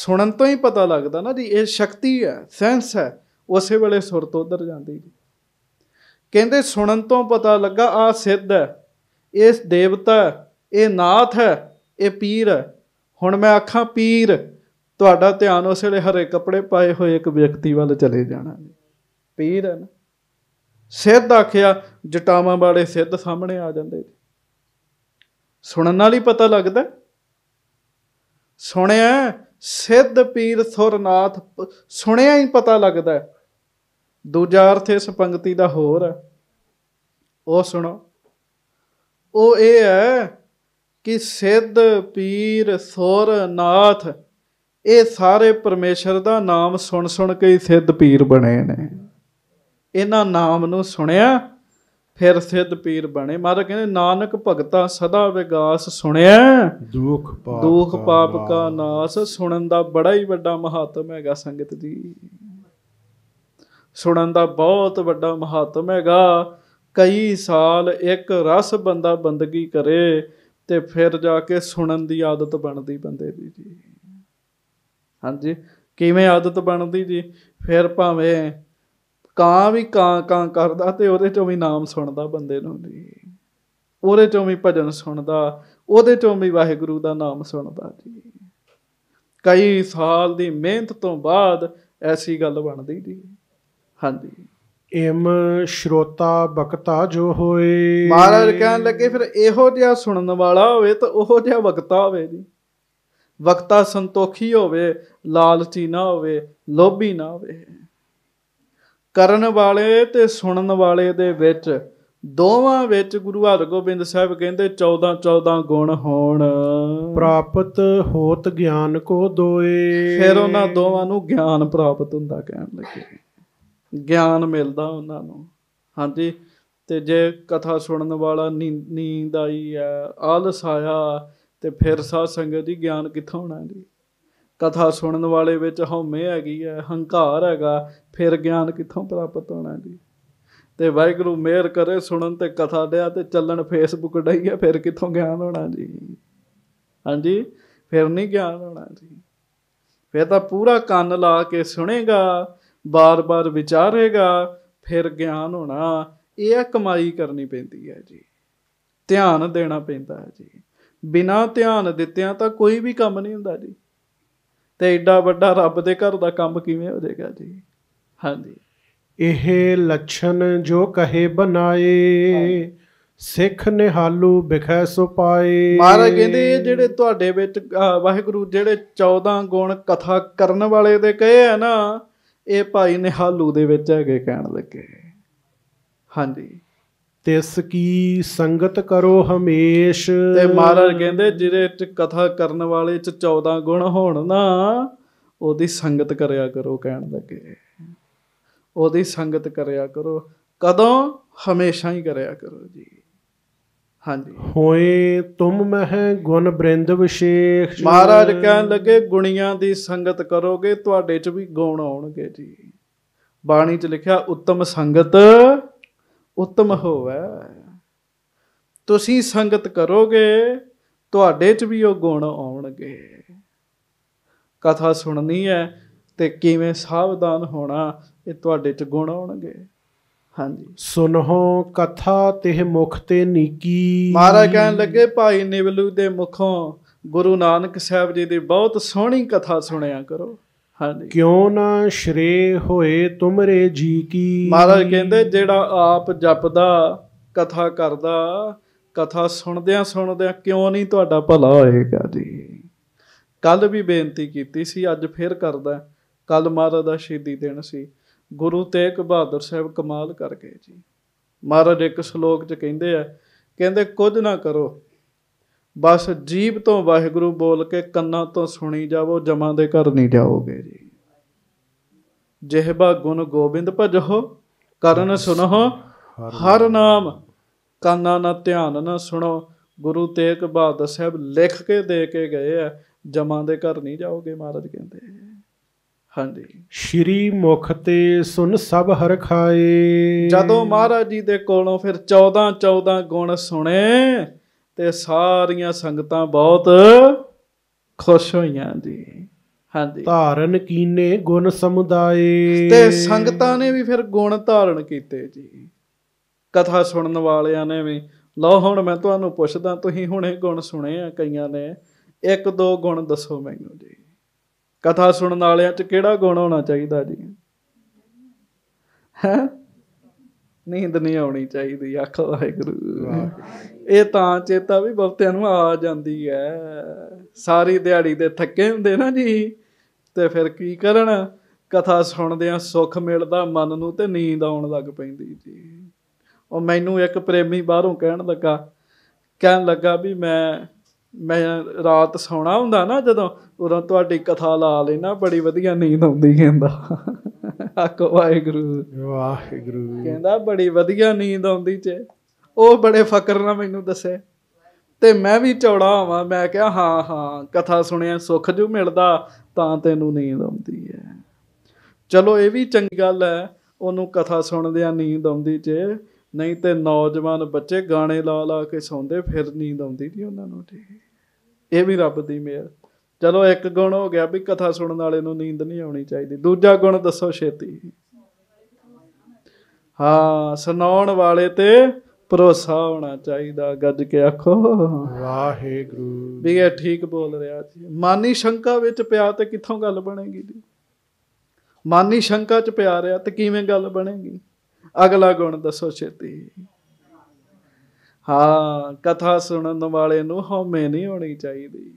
ਸੁਣਨ ਤੋਂ ਹੀ ਪਤਾ ਲੱਗਦਾ ਨਾ ਜੀ ਇਹ ਸ਼ਕਤੀ ਹੈ ਸੈਂਸ ਹੈ ਉਸੇ ਵੇਲੇ ਸੁਰਤ ਉਧਰ ਜਾਂਦੀ ਜੀ ਕਹਿੰਦੇ ਸੁਣਨ ਤੋਂ ਪਤਾ ਲੱਗਾ ਆ ਸਿੱਧ ਹੈ ਇਸ ਦੇਵਤਾ ਇਹ ਨਾਥ ਹੈ ਇਹ ਪੀਰ ਹੈ ਹੁਣ ਮੈਂ ਅੱਖਾਂ ਪੀਰ ਤੁਹਾਡਾ ਧਿਆਨ ਉਸੇ ਵੇਲੇ ਹਰੇ ਕੱਪੜੇ ਪਾਏ ਹੋਏ ਇੱਕ ਵਿਅਕਤੀ ਵੱਲ ਚਲੇ ਜਾਣਾ ਪੀਰ ਹੈ ਨਾ ਸਿੱਧ ਆਖਿਆ ਜਟਾਵਾਂ ਵਾਲੇ ਸਿੱਧ ਸਾਹਮਣੇ ਆ ਜਾਂਦੇ ਸੁਣਨ ਨਾਲ ਹੀ ਪਤਾ ਲੱਗਦਾ ਸੁਣਿਆ ਸਿੱਧ ਪੀਰ ਸੁਰਨਾਥ ਸੁਣਿਆ ਹੀ ਪਤਾ ਲੱਗਦਾ ਦੂਜਾ ਅਰਥ ਇਸ ਪੰਕਤੀ ਦਾ ਹੋਰ ਹੈ ਉਹ ਸੁਣੋ ਉਹ ਇਹ ਹੈ ਕਿ ਸਿੱਧ ਪੀਰ ਸੁਰਨਾਥ ਇਹ ਸਾਰੇ ਪਰਮੇਸ਼ਰ ਦਾ ਨਾਮ ਸੁਣ ਸੁਣ ਕੇ ਹੀ ਸਿੱਧ ਪੀਰ ਬਣੇ ਨੇ ਇਹਨਾਂ ਨਾਮ ਨੂੰ ਸੁਣਿਆ ਫਿਰ ਸਿੱਧ ਪੀਰ ਬਣੇ ਮਹਾਰਾਜ ਕਹਿੰਦੇ ਨਾਨਕ ਭਗਤਾ ਸਦਾ ਵਿਗਾਸ ਸੁਣਿਆ ਦੁਖ ਪਾਪ ਦੁਖ ਪਾਪ ਕਾ ਨਾਸ ਸੁਣਨ ਦਾ ਬੜਾ ਹੀ ਵੱਡਾ ਮਹੱਤਵ ਹੈਗਾ ਸੰਗਤ ਜੀ ਸੁਣਨ ਦਾ ਬਹੁਤ ਵੱਡਾ ਮਹੱਤਵ ਹੈਗਾ ਕਈ ਸਾਲ ਇੱਕ ਰਸ ਬੰਦਾ ਬੰਦਗੀ ਕਰੇ ਤੇ ਫਿਰ ਜਾ ਕੇ ਸੁਣਨ ਦੀ ਆਦਤ ਬਣਦੀ ਬੰਦੇ ਦੀ ਜੀ ਹਾਂਜੀ ਕਿਵੇਂ ਆਦਤ ਬਣਦੀ ਜੀ ਫਿਰ ਭਾਵੇਂ ਕਾਂ ਵੀ ਕਾਂ ਕਾਂ ਕਰਦਾ ਤੇ ਉਹਦੇ ਚੋਂ ਵੀ ਨਾਮ ਸੁਣਦਾ ਬੰਦੇ ਨੂੰ ਜੀ ਉਹਦੇ ਚੋਂ ਵੀ ਭਜਨ ਸੁਣਦਾ ਉਹਦੇ ਚੋਂ ਵੀ ਵਾਹਿਗੁਰੂ ਦਾ ਨਾਮ ਸੁਣਦਾ ਜੀ ਕਈ ਸਾਲ ਦੀ ਮਿਹਨਤ ਤੋਂ ਬਾਅਦ ਐਸੀ ਗੱਲ ਬਣਦੀ ਜੀ ਹਾਂਜੀ ਇਮ ਸ਼ਰੋਤਾ ਬਕਤਾ ਜੋ ਹੋਏ ਮਹਾਰਾਜ ਕਹਿਣ ਲੱਗੇ ਫਿਰ ਇਹੋ ਜਿਹਾ ਸੁਣਨ ਵਾਲਾ ਹੋਵੇ ਤਾਂ ਉਹੋ ਜਿਹਾ ਵਕਤਾ ਹੋਵੇ ਜੀ ਵਕਤਾ ਸੰਤੋਖੀ ਹੋਵੇ ਲਾਲਚੀ ਨਾ ਹੋਵੇ ਲੋਭੀ ਨਾ ਹੋਵੇ ਕਰਨ ਵਾਲੇ ਤੇ ਸੁਣਨ ਵਾਲੇ ਦੇ ਵਿੱਚ ਦੋਵਾਂ ਵਿੱਚ ਗੁਰੂ ਹਰਗੋਬਿੰਦ ਸਾਹਿਬ ਕਹਿੰਦੇ 14 14 ਗੁਣ ਹੋਣ ਪ੍ਰਾਪਤ ਹੋਤ ਗਿਆਨ ਕੋ ਦੋਏ ਫਿਰ ਉਹਨਾਂ ਦੋਵਾਂ ਨੂੰ ਗਿਆਨ ਪ੍ਰਾਪਤ ਹੁੰਦਾ ਕਹਿਣ ਲੱਗੇ ਗਿਆਨ ਮਿਲਦਾ ਉਹਨਾਂ ਨੂੰ ਹਾਂਜੀ ਤੇ ਜੇ ਕਥਾ ਸੁਣਨ ਵਾਲਾ ਨੀਂਦ ਆਈ ਆ ਆਲਸ ਆਇਆ ਤੇ ਫਿਰ ਸਾਧ ਸੰਗਤ ਦੀ ਗਿਆਨ ਕਿੱਥੋਂ ਆਣਾ ਜੀ ਕਥਾ ਸੁਣਨ ਵਾਲੇ ਵਿੱਚ ਹਉਮੈ ਹੈਗੀ ਹੈ ਹੰਕਾਰ ਹੈਗਾ ਫਿਰ ਗਿਆਨ ਕਿੱਥੋਂ ਪ੍ਰਾਪਤ ਹੋਣਾ ਜੀ ਤੇ ਵਾਹਿਗੁਰੂ ਮਿਹਰ ਕਰੇ ਸੁਣਨ ਤੇ ਕਥਾ ਦਿਆ ਤੇ ਚੱਲਣ ਫੇਸਬੁੱਕ ਡਈਆ ਫਿਰ ਕਿੱਥੋਂ ਗਿਆਨ ਹੋਣਾ ਜੀ ਹਾਂਜੀ ਫਿਰ ਨਹੀਂ ਗਿਆਨ ਹੋਣਾ ਜੀ ਫਿਰ ਤਾਂ ਪੂਰਾ ਕੰਨ ਲਾ ਕੇ ਸੁਣੇਗਾ ਬਾਰ-ਬਾਰ ਵਿਚਾਰੇਗਾ ਫਿਰ ਗਿਆਨ ਹੋਣਾ ਇਹ ਕਮਾਈ ਕਰਨੀ ਪੈਂਦੀ ਹੈ ਜੀ ਧਿਆਨ ਦੇਣਾ ਪੈਂਦਾ ਹੈ ਜੀ ਬਿਨਾ ਧਿਆਨ ਦਿੱਤਿਆਂ ਤਾਂ ਕੋਈ ਵੀ ਕੰਮ ਨਹੀਂ ਹੁੰਦਾ ਜੀ ਤੇ ਐਡਾ ਵੱਡਾ ਰੱਬ ਦੇ ਘਰ ਦਾ ਕੰਮ ਕਿਵੇਂ ਹੋ ਜਾਏਗਾ ਜੀ ਹਾਂਜੀ ਇਹ ਲੱਛਣ ਜੋ ਕਹੇ ਬਣਾਏ ਸਿੱਖ ਨਿਹਾਲੂ ਬਿਖੈ ਸੋ ਪਾਏ ਮਹਾਰਾਜ ਕਹਿੰਦੇ ਜਿਹੜੇ ਤੁਹਾਡੇ ਵਿੱਚ ਵਾਹਿਗੁਰੂ ਜਿਹੜੇ 14 ਗੁਣ ਕਥਾ ਕਰਨ ਵਾਲੇ ਦੇ ਕਹੇ ਆ ਨਾ ਇਹ ਭਾਈ ਨਿਹਾਲੂ ਦੇ ਵਿੱਚ ਹੈਗੇ ਕਹਿਣ ਲੱਗੇ ਹਾਂਜੀ ਤਿਸ ਕੀ ਸੰਗਤ ਕਰੋ ਹਮੇਸ਼ ਤੇ ਮਹਾਰਾਜ ਕਹਿੰਦੇ ਜਿਹਦੇ ਚ ਕਥਾ ਕਰਨ ਵਾਲੇ ਚ 14 ਗੁਣ ਹੋਣ ਨਾ ਉਹਦੀ ਸੰਗਤ ਕਰਿਆ ਕਰੋ ਕਹਿਣ ਲੱਗੇ ਉਹਦੀ ਸੰਗਤ ਕਰਿਆ ਕਰੋ ਕਦੋਂ ਹਮੇਸ਼ਾ ਹੀ ਕਰਿਆ ਕਰੋ ਜੀ ਹਾਂਜੀ ਹੋਏ ਤੁਮ ਮਹਿ ਗੁਣ ਬ੍ਰਿੰਦ ਵਿਸ਼ੇਖ ਮਹਾਰਾਜ ਕਹਿਣ ਲੱਗੇ ਗੁਣੀਆਂ ਦੀ ਸੰਗਤ ਕਰੋਗੇ ਤੁਹਾਡੇ ਚ ਵੀ ਗੁਣ ਆਉਣਗੇ ਜੀ ਬਾਣੀ ਚ ਲਿਖਿਆ ਉੱਤਮ ਸੰਗਤ ਉਤਮ ਹੋਵੇ ਤੁਸੀਂ ਸੰਗਤ ਕਰੋਗੇ ਤੁਹਾਡੇ 'ਚ ਵੀ ਉਹ ਗੁਣ ਆਉਣਗੇ ਕਥਾ ਸੁਣਨੀ ਹੈ ਤੇ ਕਿਵੇਂ ਸਾਵਧਾਨ ਹੋਣਾ ਇਹ ਤੁਹਾਡੇ 'ਚ ਗੁਣ ਆਉਣਗੇ ਹਾਂਜੀ ਸੁਨਹੋ ਕਥਾ ਤਿਹ ਮੁਖ ਤੇ ਨੀਕੀ ਮਹਾਰਾਜ ਕਹਿਣ ਲੱਗੇ ਭਾਈ ਨਿਵਲੂ ਦੇ ਮੁਖੋਂ ਗੁਰੂ ਨਾਨਕ ਸਾਹਿਬ ਜੀ ਦੀ ਬਹੁਤ ਸੋਹਣੀ ਕਥਾ ਸੁਣਿਆ ਕਰੋ ਕਿਉਂ ਨਾ ਸ਼੍ਰੇ ਹੋਏ ਤੁਮਰੇ ਜੀ ਕੀ ਮਹਾਰਾਜ ਕਹਿੰਦੇ ਜਿਹੜਾ ਆਪ ਜਪਦਾ ਕਥਾ ਕਰਦਾ ਕਥਾ ਸੁਣਦਿਆਂ ਸੁਣਦਿਆਂ ਕਿਉਂ ਨਹੀਂ ਤੁਹਾਡਾ ਭਲਾ ਹੋਏਗਾ ਜੀ ਕੱਲ ਵੀ ਬੇਨਤੀ ਕੀਤੀ ਸੀ ਅੱਜ ਫੇਰ ਕਰਦਾ ਕੱਲ ਮਹਾਰਾਜ ਦਾ ਸ਼ਹੀਦੀ ਦਿਨ ਸੀ ਗੁਰੂ ਤੇਗ ਬਹਾਦਰ ਸਾਹਿਬ ਕਮਾਲ ਕਰ ਗਏ ਜੀ ਮਹਾਰਾਜ ਇੱਕ ਸ਼ਲੋਕ 'ਚ ਕਹਿੰਦੇ ਆ ਕਹਿੰਦੇ ਕੁਝ ਨਾ ਕਰੋ ਬਸ ਜੀਬ ਤੋਂ ਵਾਹਿਗੁਰੂ ਬੋਲ ਕੇ ਕੰਨਾਂ ਤੋਂ ਸੁਣੀ ਜਾਵੋ ਜਮਾਂ ਦੇ ਘਰ ਨਹੀਂ ਜਾਓਗੇ ਜੀ ਜਿਹਬਾ ਗੁਣ ਗੋਬਿੰਦ ਭਜੋ ਕਰਨ ਸੁਨੋ ਹਰ ਨਾਮ ਕੰਨਾਂ ਨਾਲ ਧਿਆਨ ਨਾਲ ਸੁਣੋ ਗੁਰੂ ਤੇਗ ਬਹਾਦਰ ਸਾਹਿਬ ਲਿਖ ਕੇ ਦੇ ਕੇ ਗਏ ਆ ਜਮਾਂ ਦੇ ਘਰ ਨਹੀਂ ਜਾਓਗੇ ਮਹਾਰਾਜ ਕਹਿੰਦੇ ਹਾਂਜੀ ਸ਼੍ਰੀ ਮੁਖ ਤੇ ਸੁਨ ਸਭ ਹਰ ਖਾਏ ਜਦੋਂ ਮਹਾਰਾਜ ਜੀ ਦੇ ਕੋਲੋਂ ਫਿਰ 14 14 ਗੁਣ ਸੁਣੇ ਤੇ ਸਾਰੀਆਂ ਸੰਗਤਾਂ ਬਹੁਤ ਖੁਸ਼ ਹੋਈਆਂ ਜੀ ਹਾਂਜੀ ਧਾਰਨ ਕੀਨੇ ਗੁਣ ਸਮੁਦਾਏ ਤੇ ਸੰਗਤਾਂ ਨੇ ਵੀ ਫਿਰ ਗੁਣ ਧਾਰਨ ਕੀਤੇ ਜੀ ਕਥਾ ਸੁਣਨ ਵਾਲਿਆਂ ਨੇ ਵੀ ਲਓ ਹੁਣ ਮੈਂ ਤੁਹਾਨੂੰ ਪੁੱਛਦਾ ਤੁਸੀਂ ਹੁਣੇ ਗੁਣ ਸੁਣੇ ਆ ਕਈਆਂ ਨੇ ਇੱਕ ਦੋ ਗੁਣ ਦੱਸੋ ਮੈਨੂੰ ਜੀ ਕਥਾ ਸੁਣਨ ਵਾਲਿਆਂ 'ਚ ਕਿਹੜਾ ਗੁਣ ਹੋਣਾ ਚਾਹੀਦਾ ਜੀ ਹੈ ਨੀਂਦ ਨਹੀਂ ਆਉਣੀ ਚਾਹੀਦੀ ਆਖੋ ਵਾਹਿਗੁਰੂ ਇਹ ਤਾਂ ਚੇਤਾ ਵੀ ਬਹੁਤਿਆਂ ਨੂੰ ਆ ਜਾਂਦੀ ਹੈ ਸਾਰੀ ਦਿਹਾੜੀ ਦੇ ਥੱਕੇ ਹੁੰਦੇ ਨਾ ਜੀ ਤੇ ਫਿਰ ਕੀ ਕਰਨ ਕਥਾ ਸੁਣਦਿਆਂ ਸੁੱਖ ਮਿਲਦਾ ਮਨ ਨੂੰ ਤੇ ਨੀਂਦ ਆਉਣ ਲੱਗ ਪੈਂਦੀ ਜੀ ਉਹ ਮੈਨੂੰ ਇੱਕ ਪ੍ਰੇਮੀ ਬਾਹਰੋਂ ਕਹਿਣ ਲੱਗਾ ਕਹਿਣ ਲੱਗਾ ਵੀ ਮੈਂ ਮੈਂ ਰਾਤ ਸੌਣਾ ਹੁੰਦਾ ਨਾ ਜਦੋਂ ਉਦੋਂ ਤੁਹਾਡੀ ਕਥਾ ਲਾ ਲੈਣਾ ਬੜੀ ਵਧੀਆ ਨੀਂਦ ਆਉਂਦੀ ਕਹਿੰਦਾ ਆਕੋ ਵਾਹਿਗੁਰੂ ਵਾਹਿਗੁਰੂ ਕਹਿੰਦਾ ਬੜੀ ਵਧੀਆ ਨੀਂਦ ਆਉਂਦੀ ਚੇ ਉਹ ਬੜੇ ਫਕਰ ਨਾਲ ਮੈਨੂੰ ਦੱਸਿਆ ਤੇ ਮੈਂ ਵੀ ਚੌੜਾ ਹਾਂ ਮੈਂ ਕਿਹਾ ਹਾਂ ਹਾਂ ਕਥਾ ਸੁਣਿਆ ਸੁੱਖ ਜੂ ਮਿਲਦਾ ਤਾਂ ਤੈਨੂੰ ਨੀਂਦ ਆਉਂਦੀ ਹੈ ਚਲੋ ਇਹ ਵੀ ਚੰਗੀ ਗੱਲ ਹੈ ਉਹਨੂੰ ਕਥਾ ਸੁਣਦਿਆਂ ਨੀਂਦ ਆਉਂਦੀ ਜੇ ਨਹੀਂ ਤੇ ਨੌਜਵਾਨ ਬੱਚੇ ਗਾਣੇ ਲਾ ਲਾ ਕੇ ਸੌਂਦੇ ਫਿਰ ਨੀਂਦ ਆਉਂਦੀ ਦੀ ਉਹਨਾਂ ਨੂੰ ਠੀਕ ਇਹ ਵੀ ਰੱਬ ਦੀ ਮਿਹਰ ਚਲੋ ਇੱਕ ਗੁਣ ਹੋ ਗਿਆ ਵੀ ਕਥਾ ਸੁਣਨ ਵਾਲੇ ਨੂੰ ਨੀਂਦ ਨਹੀਂ ਆਉਣੀ ਚਾਹੀਦੀ ਦੂਜਾ ਗੁਣ ਦੱਸੋ ਛੇਤੀ ਹਾਂ ਸੁਣਾਉਣ ਵਾਲੇ ਤੇ ਭਰੋਸਾ ਹੋਣਾ ਚਾਹੀਦਾ ਗੱਜ ਕੇ ਆਖੋ ਵਾਹਿਗੁਰੂ ਵੀ ਇਹ ਠੀਕ ਬੋਲ ਰਿਹਾ ਜੀ ਮਾਨੀ ਸ਼ੰਕਾ ਵਿੱਚ ਪਿਆ ਤੇ ਕਿੱਥੋਂ ਗੱਲ ਬਣੇਗੀ ਜੀ ਮਾਨੀ ਸ਼ੰਕਾ ਚ ਪਿਆ ਰਿਹਾ ਤੇ ਕਿਵੇਂ ਗੱਲ ਬਣੇਗੀ ਅਗਲਾ ਗੁਣ ਦੱਸੋ ਛੇਤੀ ਹਾਂ ਕਥਾ ਸੁਣਨ ਵਾਲੇ ਨੂੰ ਹਉਮੈ ਨਹੀਂ ਹੋਣੀ ਚਾਹੀਦੀ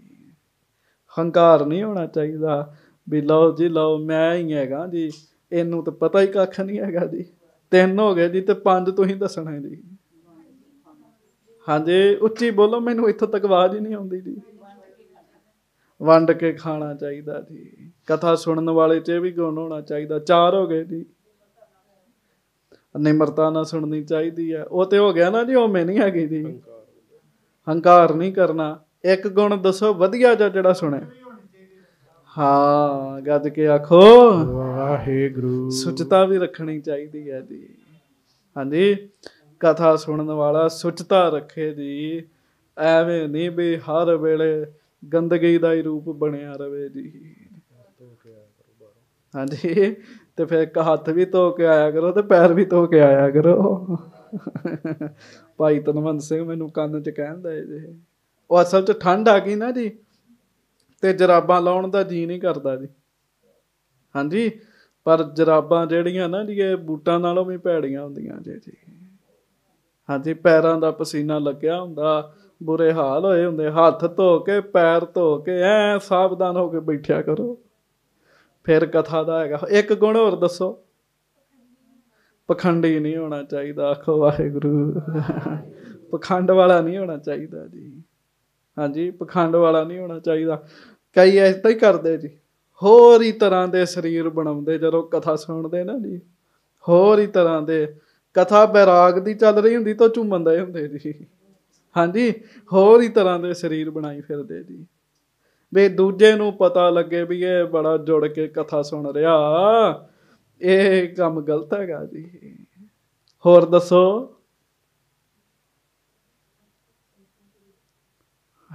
ਹੰਕਾਰ ਨਹੀਂ ਹੋਣਾ ਚਾਹੀਦਾ ਵੀ ਲਓ ਜੀ ਲਓ ਮੈਂ ਹੀ ਹੈਗਾ ਜੀ ਇਹਨੂੰ ਤਾਂ ਪਤਾ ਹੀ ਕੱਖ ਨਹੀਂ ਹੈਗਾ ਜੀ ਤਿੰਨ ਹੋ ਗਏ ਜੀ ਤੇ ਪੰਜ ਤੁਸੀਂ ਦੱਸਣਾ ਜੀ ਹਾਂਜੀ ਉੱਚੀ ਬੋਲੋ ਮੈਨੂੰ ਇੱਥੋਂ ਤੱਕ ਆਵਾਜ਼ ਹੀ ਨਹੀਂ ਆਉਂਦੀ ਜੀ ਵੰਡ ਕੇ ਖਾਣਾ ਚਾਹੀਦਾ ਜੀ ਕਥਾ ਸੁਣਨ ਵਾਲੇ 'ਚ ਵੀ ਗੁਣ ਹੋਣਾ ਚਾਹੀਦਾ ਚਾਰ ਹੋ ਗਏ ਜੀ ਨਿਮਰਤਾ ਨਾਲ ਸੁਣਨੀ ਚਾਹੀਦੀ ਹੈ ਉਹ ਤੇ ਹੋ ਗਿਆ ਨਾ ਜੀ ਉਹ ਮੈਂ ਨਹੀਂ ਹੈਗੀ ਜੀ ਹੰਕਾਰ ਨਹੀਂ ਕਰਨਾ ਇੱਕ ਗੁਣ ਦੱਸੋ ਵਧੀਆ ਜਿਹਾ ਜਿਹੜਾ ਸੁਣੇ ਹਾਂ ਗੱਦ ਕੇ ਆਖੋ ਵਾਹਿਗੁਰੂ ਸੁਚਤਾ ਵੀ ਰੱਖਣੀ ਚਾਹੀਦੀ ਹੈ ਜੀ ਹਾਂਜੀ ਕਥਾ ਸੁਣਨ ਵਾਲਾ ਸੁਚਤਾ ਰੱਖੇ ਜੀ ਐਵੇਂ ਨਹੀਂ ਵੀ ਹਰ ਵੇਲੇ ਗੰਦਗੀ ਦਾ ਹੀ ਰੂਪ ਬਣਿਆ ਰਵੇ ਜੀ ਹਾਂਜੀ ਤੇ ਫਿਰ ਇੱਕ ਹੱਥ ਵੀ ਧੋ ਕੇ ਆਇਆ ਕਰੋ ਤੇ ਪੈਰ ਵੀ ਧੋ ਕੇ ਆਇਆ ਕਰੋ ਭਾਈ ਤਨਵੰਦ ਸਿੰਘ ਮੈਨੂੰ ਕੰਨ 'ਚ ਕਹਿੰਦਾ ਇਹ ਉਹ ਅਸਲ 'ਚ ਠੰਡ ਆ ਗਈ ਨਾ ਜੀ ਤੇ ਜਰਾਬਾਂ ਲਾਉਣ ਦਾ ਜੀ ਨਹੀਂ ਕਰਦਾ ਜੀ ਹਾਂਜੀ ਪਰ ਜਰਾਬਾਂ ਜਿਹੜੀਆਂ ਨਾ ਜੀ ਇਹ ਬੂਟਾਂ ਨਾਲੋਂ ਵੀ ਭੈੜੀਆਂ ਹੁੰਦੀਆਂ ਜੀ ਜੀ ਹਾਂਜੀ ਪੈਰਾਂ ਦਾ ਪਸੀਨਾ ਲੱਗਿਆ ਹੁੰਦਾ ਬੁਰੇ ਹਾਲ ਹੋਏ ਹੁੰਦੇ ਹੱਥ ਧੋ ਕੇ ਪੈਰ ਧੋ ਕੇ ਐ ਸਾਵਧਾਨ ਹੋ ਕੇ ਬੈਠਿਆ ਕਰੋ ਫਿਰ ਕਥਾ ਦਾ ਹੈਗਾ ਇੱਕ ਗੁਣ ਹੋਰ ਦੱਸੋ ਪਖੰਡੀ ਨਹੀਂ ਹੋਣਾ ਚਾਹੀਦਾ ਆਖੋ ਵਾਹਿਗੁਰੂ ਪਖੰਡ ਵਾਲਾ ਨਹੀਂ ਹੋਣਾ ਚਾਹੀਦਾ ਜੀ ਹਾਂਜੀ ਪਖੰਡ ਵਾਲਾ ਨਹੀਂ ਹੋਣਾ ਚਾਹੀਦਾ ਕਈ ਐਸ ਤਾਂ ਹੀ ਕਰਦੇ ਜੀ ਹੋਰ ਹੀ ਤਰ੍ਹਾਂ ਦੇ ਸਰੀਰ ਬਣਾਉਂਦੇ ਜਦੋਂ ਕਥਾ ਸੁਣਦੇ ਨਾ ਜੀ ਹੋਰ ਹੀ ਤਰ੍ਹਾਂ ਦੇ ਕਥਾ ਬੈਰਾਗ ਦੀ ਚੱਲ ਰਹੀ ਹੁੰਦੀ ਤਾਂ ਝੂਮਣ ਦੇ ਹੁੰਦੇ ਜੀ ਹਾਂਜੀ ਹੋਰ ਹੀ ਤਰ੍ਹਾਂ ਦੇ ਸਰੀਰ ਬਣਾਈ ਫਿਰਦੇ ਜੀ ਵੇ ਦੂਜੇ ਨੂੰ ਪਤਾ ਲੱਗੇ ਵੀ ਇਹ ਬੜਾ ਜੁੜ ਕੇ ਕਥਾ ਸੁਣ ਰਿਹਾ ਇਹ ਕੰਮ ਗਲਤ ਹੈਗਾ ਜੀ ਹੋਰ ਦੱਸੋ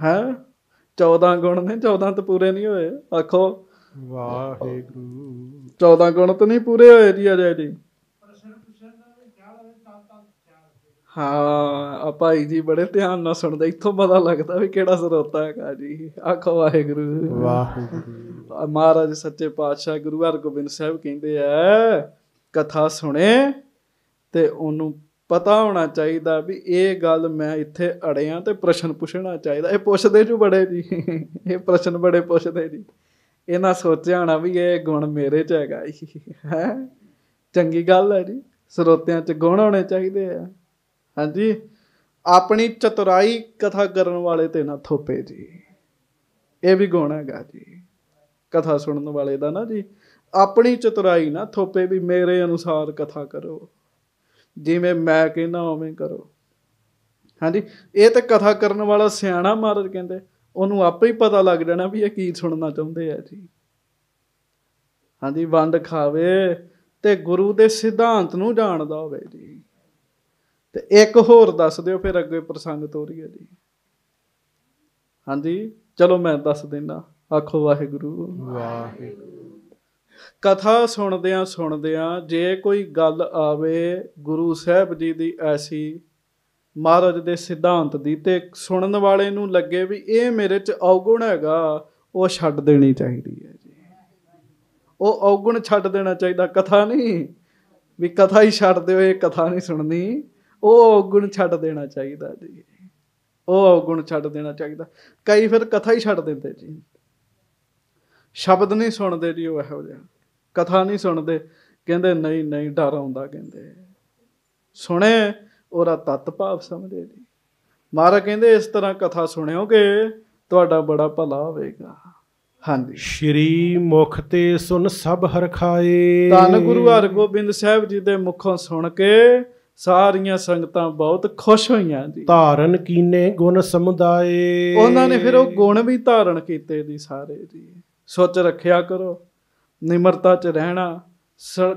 ਹਾਂ 14 ਗੁਣ ਨੇ 14 ਤਾਂ ਪੂਰੇ ਨਹੀਂ ਹੋਏ ਆਖੋ ਵਾਹਿਗੁਰੂ 14 ਗੁਣ ਤਾਂ ਨਹੀਂ ਪੂਰੇ ਹੋਏ ਜੀ ਅਜੇ ਜੀ ਹਾਂ ਆ ਭਾਈ ਜੀ ਬੜੇ ਧਿਆਨ ਨਾਲ ਸੁਣਦਾ ਇੱਥੋਂ ਪਤਾ ਲੱਗਦਾ ਵੀ ਕਿਹੜਾ ਸਰੋਤਾ ਹੈਗਾ ਜੀ ਆਖੋ ਵਾਹਿਗੁਰੂ ਵਾਹਿਗੁਰੂ ਮਹਾਰਾਜ ਸੱਚੇ ਪਾਤਸ਼ਾਹ ਗੁਰੂ ਹਰਗੋਬਿੰਦ ਸਾਹਿਬ ਕਹਿੰਦੇ ਐ ਕਥਾ ਸੁਣੇ ਤੇ ਉਹਨੂੰ ਪਤਾ ਹੋਣਾ ਚਾਹੀਦਾ ਵੀ ਇਹ ਗੱਲ ਮੈਂ ਇੱਥੇ ਅੜਿਆ ਤੇ ਪ੍ਰਸ਼ਨ ਪੁੱਛਣਾ ਚਾਹੀਦਾ ਇਹ ਪੁੱਛਦੇ ਜੂ ਬੜੇ ਜੀ ਇਹ ਪ੍ਰਸ਼ਨ ਬੜੇ ਪੁੱਛਦੇ ਜੀ ਇਹਨਾਂ ਸੋਚਿਆ ਹੋਣਾ ਵੀ ਇਹ ਗੁਣ ਮੇਰੇ ਚ ਹੈਗਾ ਹੈ ਚੰਗੀ ਗੱਲ ਹੈ ਜੀ ਸਰੋਤਿਆਂ ਚ ਗੁਣ ਹੋਣੇ ਚਾਹੀਦੇ ਆ ਹਾਂਜੀ ਆਪਣੀ ਚਤੁਰਾਈ ਕਥਾ ਕਰਨ ਵਾਲੇ ਤੇ ਨਾ ਥੋਪੇ ਜੀ ਇਹ ਵੀ ਗੁਣ ਹੈਗਾ ਜੀ ਕਥਾ ਸੁਣਨ ਵਾਲੇ ਦਾ ਨਾ ਜੀ ਆਪਣੀ ਚਤੁਰਾਈ ਨਾ ਥੋਪੇ ਵੀ ਮੇਰੇ ਅਨੁਸਾਰ ਕਥਾ ਕਰੋ ਜਿਵੇਂ ਮੈਂ ਕਹਿੰਦਾ ਉਵੇਂ ਕਰੋ ਹਾਂਜੀ ਇਹ ਤੇ ਕਥਾ ਕਰਨ ਵਾਲਾ ਸਿਆਣਾ ਮਹਾਰਾਜ ਕਹਿੰਦੇ ਉਹਨੂੰ ਆਪੇ ਹੀ ਪਤਾ ਲੱਗ ਜਾਣਾ ਵੀ ਇਹ ਕੀ ਸੁਣਨਾ ਚਾਹੁੰਦੇ ਆ ਜੀ ਹਾਂਜੀ ਵੰਡ ਖਾਵੇ ਤੇ ਗੁਰੂ ਦੇ ਸਿਧਾਂਤ ਨੂੰ ਜਾਣਦਾ ਹੋਵੇ ਜੀ ਤੇ ਇੱਕ ਹੋਰ ਦੱਸ ਦਿਓ ਫਿਰ ਅੱਗੇ ਪ੍ਰਸੰਗ ਤੋਰੀਏ ਜੀ ਹਾਂਜੀ ਚਲੋ ਮੈਂ ਦੱਸ ਦਿੰਦਾ ਆਖੋ ਵਾਹਿਗੁਰੂ ਵਾਹਿਗੁਰੂ ਕਥਾ ਸੁਣਦਿਆਂ ਸੁਣਦਿਆਂ ਜੇ ਕੋਈ ਗੱਲ ਆਵੇ ਗੁਰੂ ਸਾਹਿਬ ਜੀ ਦੀ ਐਸੀ ਮਹਾਰਾਜ ਦੇ ਸਿਧਾਂਤ ਦੀ ਤੇ ਸੁਣਨ ਵਾਲੇ ਨੂੰ ਲੱਗੇ ਵੀ ਇਹ ਮੇਰੇ ਚ ਔਗੁਣ ਹੈਗਾ ਉਹ ਛੱਡ ਦੇਣੀ ਚਾਹੀਦੀ ਹੈ ਜੀ ਉਹ ਔਗੁਣ ਛੱਡ ਦੇਣਾ ਚਾਹੀਦਾ ਕਥਾ ਨਹੀਂ ਵੀ ਕਥਾ ਹੀ ਛੱਡ ਦਿਓ ਇਹ ਕਥਾ ਨਹੀਂ ਸੁਣਨੀ ਉਹ ਗੁਣ ਛੱਡ ਦੇਣਾ ਚਾਹੀਦਾ ਜੀ ਉਹ ਗੁਣ ਛੱਡ ਦੇਣਾ ਚਾਹੀਦਾ ਕਈ ਫਿਰ ਕਥਾ ਹੀ ਛੱਡ ਦਿੰਦੇ ਜੀ ਸ਼ਬਦ ਨਹੀਂ ਸੁਣਦੇ ਜੀ ਉਹ ਇਹੋ ਜਿਹਾ ਕਥਾ ਨਹੀਂ ਸੁਣਦੇ ਕਹਿੰਦੇ ਨਹੀਂ ਨਹੀਂ ਡਰ ਆਉਂਦਾ ਕਹਿੰਦੇ ਸੁਣੇ ਉਹਦਾ ਤਤ ਭਾਵ ਸਮਝੇ ਜੀ ਮਹਾਰਾ ਕਹਿੰਦੇ ਇਸ ਤਰ੍ਹਾਂ ਕਥਾ ਸੁਣਿਓਗੇ ਤੁਹਾਡਾ ਬੜਾ ਭਲਾ ਹੋਵੇਗਾ ਹਾਂਜੀ ਸ਼੍ਰੀ ਮੁਖ ਤੇ ਸੁਨ ਸਭ ਹਰ ਖਾਏ ਧੰਨ ਗੁਰੂ ਹਰਗੋਬਿੰਦ ਸਾਹਿਬ ਜੀ ਦੇ ਮੁਖੋਂ ਸੁਣ ਕੇ ਸਾਰੀਆਂ ਸੰਗਤਾਂ ਬਹੁਤ ਖੁਸ਼ ਹੋਈਆਂ ਜੀ ਧਾਰਨ ਕੀਨੇ ਗੁਣ ਸਮੁਦਾਏ ਉਹਨਾਂ ਨੇ ਫਿਰ ਉਹ ਗੁਣ ਵੀ ਧਾਰਨ ਕੀਤੇ ਦੀ ਸਾਰੇ ਜੀ ਸੋਚ ਰੱਖਿਆ ਕਰੋ ਨਿਮਰਤਾ 'ਚ ਰਹਿਣਾ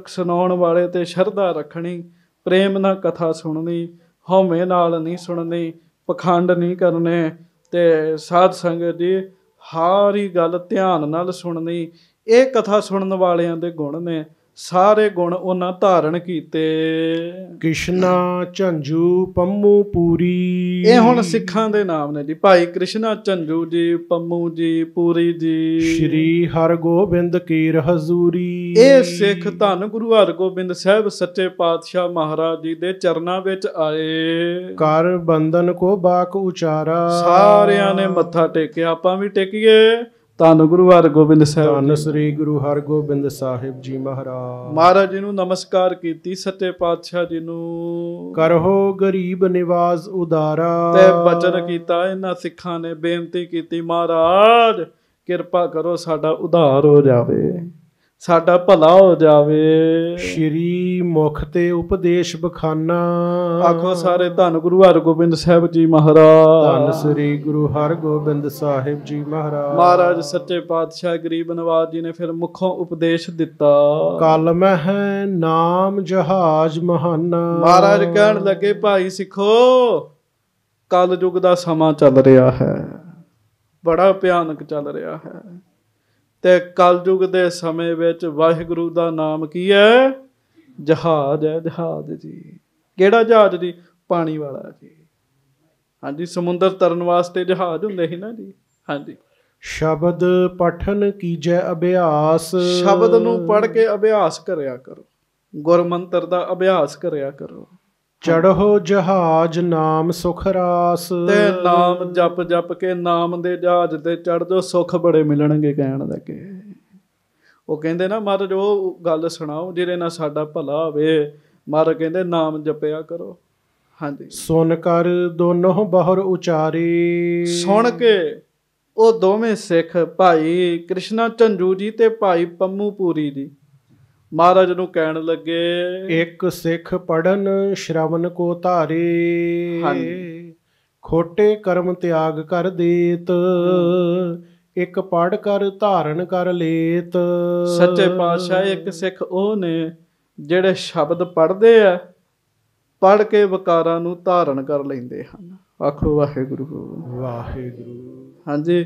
ਸੁਣਾਉਣ ਵਾਲੇ ਤੇ ਸ਼ਰਧਾ ਰੱਖਣੀ ਪ੍ਰੇਮ ਨਾਲ ਕਥਾ ਸੁਣਨੀ ਹਉਮੈ ਨਾਲ ਨਹੀਂ ਸੁਣਨੀ ਪਖੰਡ ਨਹੀਂ ਕਰਨੇ ਤੇ ਸਾਧ ਸੰਗਤ ਦੀ ਹਾਰੀ ਗੱਲ ਧਿਆਨ ਨਾਲ ਸੁਣਨੀ ਇਹ ਕਥਾ ਸੁਣਨ ਵਾਲਿਆਂ ਦੇ ਗੁਣ ਨੇ ਸਾਰੇ ਗੁਣ ਉਹਨਾਂ ਧਾਰਨ ਕੀਤੇ ਕ੍ਰਿਸ਼ਨਾ ਝੰਜੂ ਪੰਮੂ ਪੂਰੀ ਇਹ ਹੁਣ ਸਿੱਖਾਂ ਦੇ ਨਾਮ ਨੇ ਜੀ ਭਾਈ ਕ੍ਰਿਸ਼ਨਾ ਝੰਜੂ ਜੀ ਪੰਮੂ ਜੀ ਪੂਰੀ ਜੀ ਸ਼੍ਰੀ ਹਰਗੋਬਿੰਦ ਕੀਰ ਹਜ਼ੂਰੀ ਇਹ ਸਿੱਖ ਧੰਨ ਗੁਰੂ ਹਰਗੋਬਿੰਦ ਸਾਹਿਬ ਸੱਚੇ ਪਾਤਸ਼ਾਹ ਮਹਾਰਾਜ ਜੀ ਦੇ ਚਰਨਾਂ ਵਿੱਚ ਆਏ ਕਰ ਬੰਦਨ ਕੋ ਬਾਕ ਉਚਾਰਾ ਸਾਰਿਆਂ ਨੇ ਮੱਥਾ ਟੇਕਿਆ ਆਪਾਂ ਵੀ ਟੇਕੀਏ ਧੰਨ ਗੁਰੂ ਹਰਗੋਬਿੰਦ ਸਾਹਿਬ ਧੰਨ ਸ੍ਰੀ ਗੁਰੂ ਹਰਗੋਬਿੰਦ ਸਾਹਿਬ ਜੀ ਮਹਾਰਾਜ ਮਹਾਰਾਜ ਜੀ ਨੂੰ ਨਮਸਕਾਰ ਕੀਤੀ ਸੱਤੇ ਪਾਤਸ਼ਾਹ ਜੀ ਨੂੰ ਕਰਹੋ ਗਰੀਬ ਨਿਵਾਜ਼ ਉਦਾਰਾ ਤੇ ਬਚਨ ਕੀਤਾ ਇਹਨਾਂ ਸਿੱਖਾਂ ਨੇ ਬੇਨਤੀ ਕੀਤੀ ਮਹਾਰਾਜ ਕਿਰਪਾ ਕਰੋ ਸਾਡਾ ਉਧਾਰ ਹੋ ਜਾਵੇ ਸਾਡਾ ਭਲਾ ਹੋ ਜਾਵੇ ਸ਼੍ਰੀ ਮੁਖ ਤੇ ਉਪਦੇਸ਼ ਬਖਾਨਾ ਆਖੋ ਸਾਰੇ ਧੰਨ ਗੁਰੂ ਹਰਗੋਬਿੰਦ ਸਾਹਿਬ ਜੀ ਮਹਾਰਾਜ ਧੰਨ ਸ੍ਰੀ ਗੁਰੂ ਹਰਗੋਬਿੰਦ ਸਾਹਿਬ ਜੀ ਮਹਾਰਾਜ ਮਹਾਰਾਜ ਸੱਚੇ ਪਾਤਸ਼ਾਹ ਗਰੀਬ ਨਵਾਜ਼ ਜੀ ਨੇ ਫਿਰ ਮੁਖੋਂ ਉਪਦੇਸ਼ ਦਿੱਤਾ ਕਲ ਮਹਿ ਨਾਮ ਜਹਾਜ਼ ਮਹਾਨਾ ਮਹਾਰਾਜ ਕਹਿਣ ਲੱਗੇ ਭਾਈ ਸਿੱਖੋ ਕਲ ਯੁਗ ਦਾ ਸਮਾਂ ਚੱਲ ਰਿਹਾ ਹੈ ਬੜਾ ਭਿਆਨਕ ਚੱਲ ਰਿਹਾ ਹੈ ਤੇ ਕਲਯੁਗ ਦੇ ਸਮੇਂ ਵਿੱਚ ਵਾਹਿਗੁਰੂ ਦਾ ਨਾਮ ਕੀ ਹੈ ਜਹਾਜ਼ ਹੈ ਜਹਾਜ਼ ਜੀ ਕਿਹੜਾ ਜਹਾਜ਼ ਜੀ ਪਾਣੀ ਵਾਲਾ ਜੀ ਹਾਂਜੀ ਸਮੁੰਦਰ ਤਰਨ ਵਾਸਤੇ ਜਹਾਜ਼ ਹੁੰਦੇ ਸੀ ਨਾ ਜੀ ਹਾਂਜੀ ਸ਼ਬਦ ਪਠਨ ਕੀਜੈ ਅਭਿਆਸ ਸ਼ਬਦ ਨੂੰ ਪੜ੍ਹ ਕੇ ਅਭਿਆਸ ਕਰਿਆ ਕਰੋ ਗੁਰਮੰਤਰ ਦਾ ਅਭਿਆਸ ਕਰਿਆ ਕਰੋ ਚੜਹੋ ਜਹਾਜ ਨਾਮ ਸੁਖ ਰਾਸ ਤੇ ਨਾਮ ਜਪ ਜਪ ਕੇ ਨਾਮ ਦੇ ਜਹਾਜ ਤੇ ਚੜ ਜੋ ਸੁਖ ਬੜੇ ਮਿਲਣਗੇ ਕਹਿਣ ਦਾ ਕਿ ਉਹ ਕਹਿੰਦੇ ਨਾ ਮਤ ਜੋ ਗੱਲ ਸੁਣਾਓ ਜਿਹਦੇ ਨਾਲ ਸਾਡਾ ਭਲਾ ਹੋਵੇ ਮਰ ਕਹਿੰਦੇ ਨਾਮ ਜਪਿਆ ਕਰੋ ਹਾਂਜੀ ਸੁਣ ਕਰ ਦੋਨੋਂ ਬਹਰ ਉਚਾਰੀ ਸੁਣ ਕੇ ਉਹ ਦੋਵੇਂ ਸਿੱਖ ਭਾਈ ਕ੍ਰਿਸ਼ਨਾ ਚੰਜੂ ਜੀ ਤੇ ਭਾਈ ਪੰਮੂ ਪੂਰੀ ਜੀ ਮਹਾਰਾਜ ਨੂੰ ਕਹਿਣ ਲੱਗੇ ਇੱਕ ਸਿੱਖ ਪੜਨ ਸ਼ਰਵਨ ਕੋ ਧਾਰੇ ਖੋਟੇ ਕਰਮ ਤਿਆਗ ਕਰ ਦੇਤ ਇੱਕ ਪੜ ਕਰ ਧਾਰਨ ਕਰ ਲੇਤ ਸੱਚੇ ਪਾਤਸ਼ਾਹ ਇੱਕ ਸਿੱਖ ਉਹ ਨੇ ਜਿਹੜੇ ਸ਼ਬਦ ਪੜਦੇ ਆ ਪੜ ਕੇ ਵਿਕਾਰਾਂ ਨੂੰ ਧਾਰਨ ਕਰ ਲੈਂਦੇ ਹਨ ਆਖੋ ਵਾਹਿਗੁਰੂ ਵਾਹਿਗੁਰੂ ਹਾਂਜੀ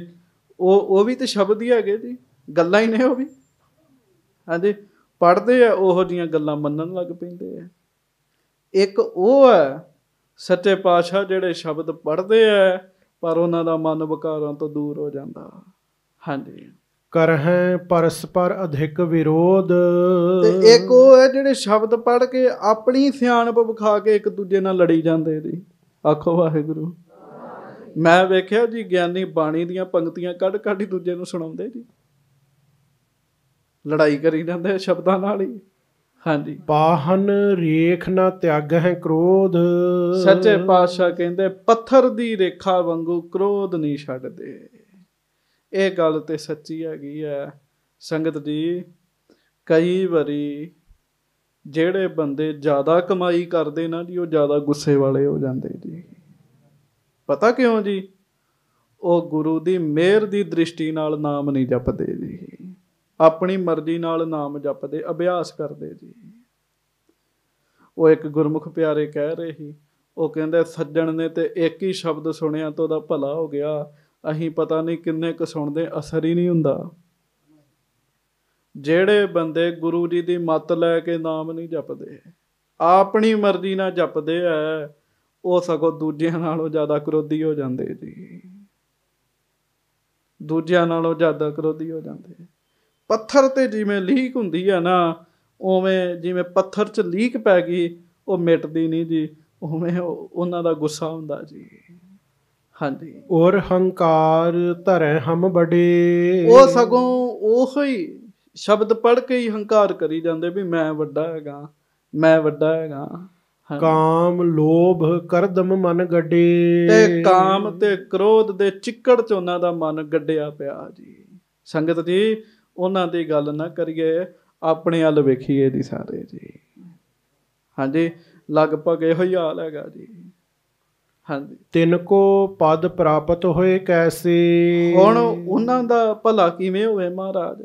ਉਹ ਉਹ ਵੀ ਤੇ ਸ਼ਬਦ ਹੀ ਹੈਗੇ ਜੀ ਗੱਲਾਂ ਹੀ ਨੇ ਉਹ ਵੀ ਹਾਂਜੀ ਪੜਦੇ ਆ ਉਹੋ ਜੀਆਂ ਗੱਲਾਂ ਮੰਨਣ ਲੱਗ ਪੈਂਦੇ ਆ ਇੱਕ ਉਹ ਹੈ ਸੱਚੇ ਪਾਤਸ਼ਾਹ ਜਿਹੜੇ ਸ਼ਬਦ ਪੜਦੇ ਆ ਪਰ ਉਹਨਾਂ ਦਾ ਮਨ ਵਿਕਾਰਾਂ ਤੋਂ ਦੂਰ ਹੋ ਜਾਂਦਾ ਹਾਂਜੀ ਕਰਹਿ ਪਰਸਪਰ ਅਧਿਕ ਵਿਰੋਧ ਤੇ ਇੱਕ ਉਹ ਹੈ ਜਿਹੜੇ ਸ਼ਬਦ ਪੜ ਕੇ ਆਪਣੀ ਸਿਆਣਪ ਵਿਖਾ ਕੇ ਇੱਕ ਦੂਜੇ ਨਾਲ ਲੜੀ ਜਾਂਦੇ ਜੀ ਆਖੋ ਵਾਹਿਗੁਰੂ ਮੈਂ ਵੇਖਿਆ ਜੀ ਗਿਆਨੀ ਬਾਣੀ ਦੀਆਂ ਪੰਕਤੀਆਂ ਕੱਢ ਕੱਢ ਦੂਜੇ ਨੂੰ ਸੁਣਾਉਂਦੇ ਜੀ ਲੜਾਈ ਕਰੀ ਜਾਂਦੇ ਸ਼ਬਦਾਂ ਨਾਲ ਹੀ ਹਾਂਜੀ ਪਾਹਨ ਰੇਖ ਨਾ ਤਿਆਗ ਹੈ ਕ੍ਰੋਧ ਸੱਚੇ ਪਾਤਸ਼ਾਹ ਕਹਿੰਦੇ ਪੱਥਰ ਦੀ ਰੇਖਾ ਵਾਂਗੂ ਕ੍ਰੋਧ ਨਹੀਂ ਛੱਡਦੇ ਇਹ ਗੱਲ ਤੇ ਸੱਚੀ ਹੈਗੀ ਆ ਸੰਗਤ ਜੀ ਕਈ ਵਾਰੀ ਜਿਹੜੇ ਬੰਦੇ ਜ਼ਿਆਦਾ ਕਮਾਈ ਕਰਦੇ ਨਾ ਜੀ ਉਹ ਜ਼ਿਆਦਾ ਗੁੱਸੇ ਵਾਲੇ ਹੋ ਜਾਂਦੇ ਜੀ ਪਤਾ ਕਿਉਂ ਜੀ ਉਹ ਗੁਰੂ ਦੀ ਮਿਹਰ ਦੀ ਦ੍ਰਿਸ਼ਟੀ ਨਾਲ ਨਾਮ ਨਹੀਂ ਜਪਦੇ ਜੀ ਆਪਣੀ ਮਰਜ਼ੀ ਨਾਲ ਨਾਮ ਜਪਦੇ ਅਭਿਆਸ ਕਰਦੇ ਜੀ ਉਹ ਇੱਕ ਗੁਰਮੁਖ ਪਿਆਰੇ ਕਹਿ ਰਹੇ ਸੀ ਉਹ ਕਹਿੰਦਾ ਸੱਜਣ ਨੇ ਤੇ ਇੱਕ ਹੀ ਸ਼ਬਦ ਸੁਣਿਆ ਤਾਂ ਉਹਦਾ ਭਲਾ ਹੋ ਗਿਆ ਅਹੀਂ ਪਤਾ ਨਹੀਂ ਕਿੰਨੇ ਕੁ ਸੁਣਦੇ ਅਸਰ ਹੀ ਨਹੀਂ ਹੁੰਦਾ ਜਿਹੜੇ ਬੰਦੇ ਗੁਰੂ ਜੀ ਦੀ ਮੱਤ ਲੈ ਕੇ ਨਾਮ ਨਹੀਂ ਜਪਦੇ ਆਪਣੀ ਮਰਜ਼ੀ ਨਾਲ ਜਪਦੇ ਐ ਉਹ ਸਗੋਂ ਦੂਜਿਆਂ ਨਾਲੋਂ ਜ਼ਿਆਦਾ ਕਰੋਧੀ ਹੋ ਜਾਂਦੇ ਜੀ ਦੂਜਿਆਂ ਨਾਲੋਂ ਜ਼ਿਆਦਾ ਕਰੋਧੀ ਹੋ ਜਾਂਦੇ ਪੱਥਰ ਤੇ ਜਿਵੇਂ ਲੀਕ ਹੁੰਦੀ ਆ ਨਾ ਉਵੇਂ ਜਿਵੇਂ ਪੱਥਰ 'ਚ ਲੀਕ ਪੈ ਗਈ ਉਹ ਮਿਟਦੀ ਨਹੀਂ ਜੀ ਉਵੇਂ ਉਹਨਾਂ ਦਾ ਗੁੱਸਾ ਹੁੰਦਾ ਜੀ ਹਾਂਜੀ ਔਰ ਹੰਕਾਰ ਧਰੇ ਹਮ ਬੜੇ ਉਹ ਸਗੋਂ ਉਹੀ ਸ਼ਬਦ ਪੜ ਕੇ ਹੀ ਹੰਕਾਰ ਕਰੀ ਜਾਂਦੇ ਵੀ ਮੈਂ ਵੱਡਾ ਹੈਗਾ ਮੈਂ ਵੱਡਾ ਹੈਗਾ ਕਾਮ ਲੋਭ ਕਰਦਮ ਮਨ ਗੱਡੇ ਤੇ ਕਾਮ ਤੇ ਕ੍ਰੋਧ ਦੇ ਚਿੱਕੜ ਚ ਉਹਨਾਂ ਦਾ ਮਨ ਗੱਡਿਆ ਪਿਆ ਜੀ ਸੰਗਤ ਜੀ ਉਹਨਾਂ ਦੀ ਗੱਲ ਨਾ ਕਰੀਏ ਆਪਣੇ ਹੱਲ ਵੇਖੀਏ ਦੀ ਸਾਰੇ ਜੀ ਹਾਂਜੀ ਲਗਭਗ ਇਹੋ ਹੀ ਹਾਲ ਹੈਗਾ ਜੀ ਹਾਂਜੀ ਤਿੰਨ ਕੋ ਪਦ ਪ੍ਰਾਪਤ ਹੋਏ ਕੈਸੇ ਹੁਣ ਉਹਨਾਂ ਦਾ ਭਲਾ ਕਿਵੇਂ ਹੋਵੇ ਮਹਾਰਾਜ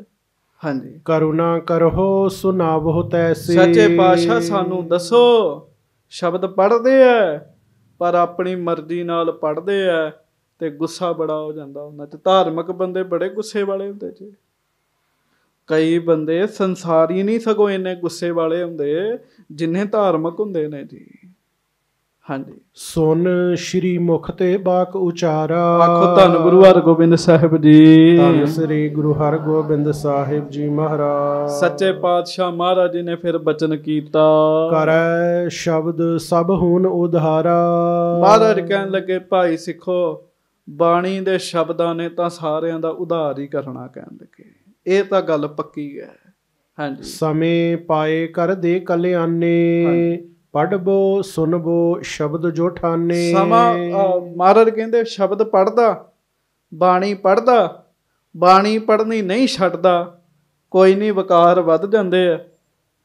ਹਾਂਜੀ ਕਰੁਣਾ ਸੁਨਾ ਸੁਨਾਵੋ ਤੈਸੀ ਸੱਚੇ ਪਾਤਸ਼ਾਹ ਸਾਨੂੰ ਦੱਸੋ ਸ਼ਬਦ ਪੜਦੇ ਆ ਪਰ ਆਪਣੀ ਮਰਜ਼ੀ ਨਾਲ ਪੜਦੇ ਆ ਤੇ ਗੁੱਸਾ ਬੜਾ ਹੋ ਜਾਂਦਾ ਉਹਨਾਂ 'ਚ ਧਾਰਮਿਕ ਬੰਦੇ ਬੜੇ ਗੁੱਸੇ ਵਾਲੇ ਹੁੰਦੇ ਜੀ ਕਈ ਬੰਦੇ ਸੰਸਾਰੀ ਨਹੀਂ ਸਗੋਂ ਇੰਨੇ ਗੁੱਸੇ ਵਾਲੇ ਹੁੰਦੇ ਜਿੰਨੇ ਧਾਰਮਿਕ ਹੁੰਦੇ ਨੇ ਜੀ ਹਾਂਜੀ ਸੁਨ ਸ਼੍ਰੀ ਮੁਖ ਤੇ ਬਾਕ ਉਚਾਰਾ ਆਖੋ ਧੰਨ ਗੁਰੂ ਹਰਗੋਬਿੰਦ ਸਾਹਿਬ ਜੀ ਧੰਨ ਸ੍ਰੀ ਗੁਰੂ ਹਰਗੋਬਿੰਦ ਸਾਹਿਬ ਜੀ ਮਹਾਰਾਜ ਸੱਚੇ ਪਾਤਸ਼ਾਹ ਮਹਾਰਾਜ ਜੀ ਨੇ ਫਿਰ ਬਚਨ ਕੀਤਾ ਕਰੈ ਸ਼ਬਦ ਸਭ ਹੁਣ ਉਧਾਰਾ ਮਹਾਰਾਜ ਕਹਿਣ ਲੱਗੇ ਭਾਈ ਸਿੱਖੋ ਬਾਣੀ ਦੇ ਸ਼ਬਦਾਂ ਨੇ ਤਾਂ ਸਾਰਿਆਂ ਦਾ ਉਧਾਰ ਹੀ ਕਰਨਾ ਕਹਿਣ ਲੱਗੇ ਇਹ ਤਾਂ ਗੱਲ ਪੱਕੀ ਹੈ ਹਾਂਜੀ ਸਮੇ ਪਾਏ ਕਰ ਦੇ ਕਲਿਆਣੇ ਪੜਬੋ ਸੁਨਬੋ ਸ਼ਬਦ ਜੋ ਠਾਨੇ ਸਮਾ ਮਹਾਰਾਜ ਕਹਿੰਦੇ ਸ਼ਬਦ ਪੜਦਾ ਬਾਣੀ ਪੜਦਾ ਬਾਣੀ ਪੜਨੀ ਨਹੀਂ ਛੱਡਦਾ ਕੋਈ ਨਹੀਂ ਵਿਕਾਰ ਵੱਧ ਜਾਂਦੇ ਆ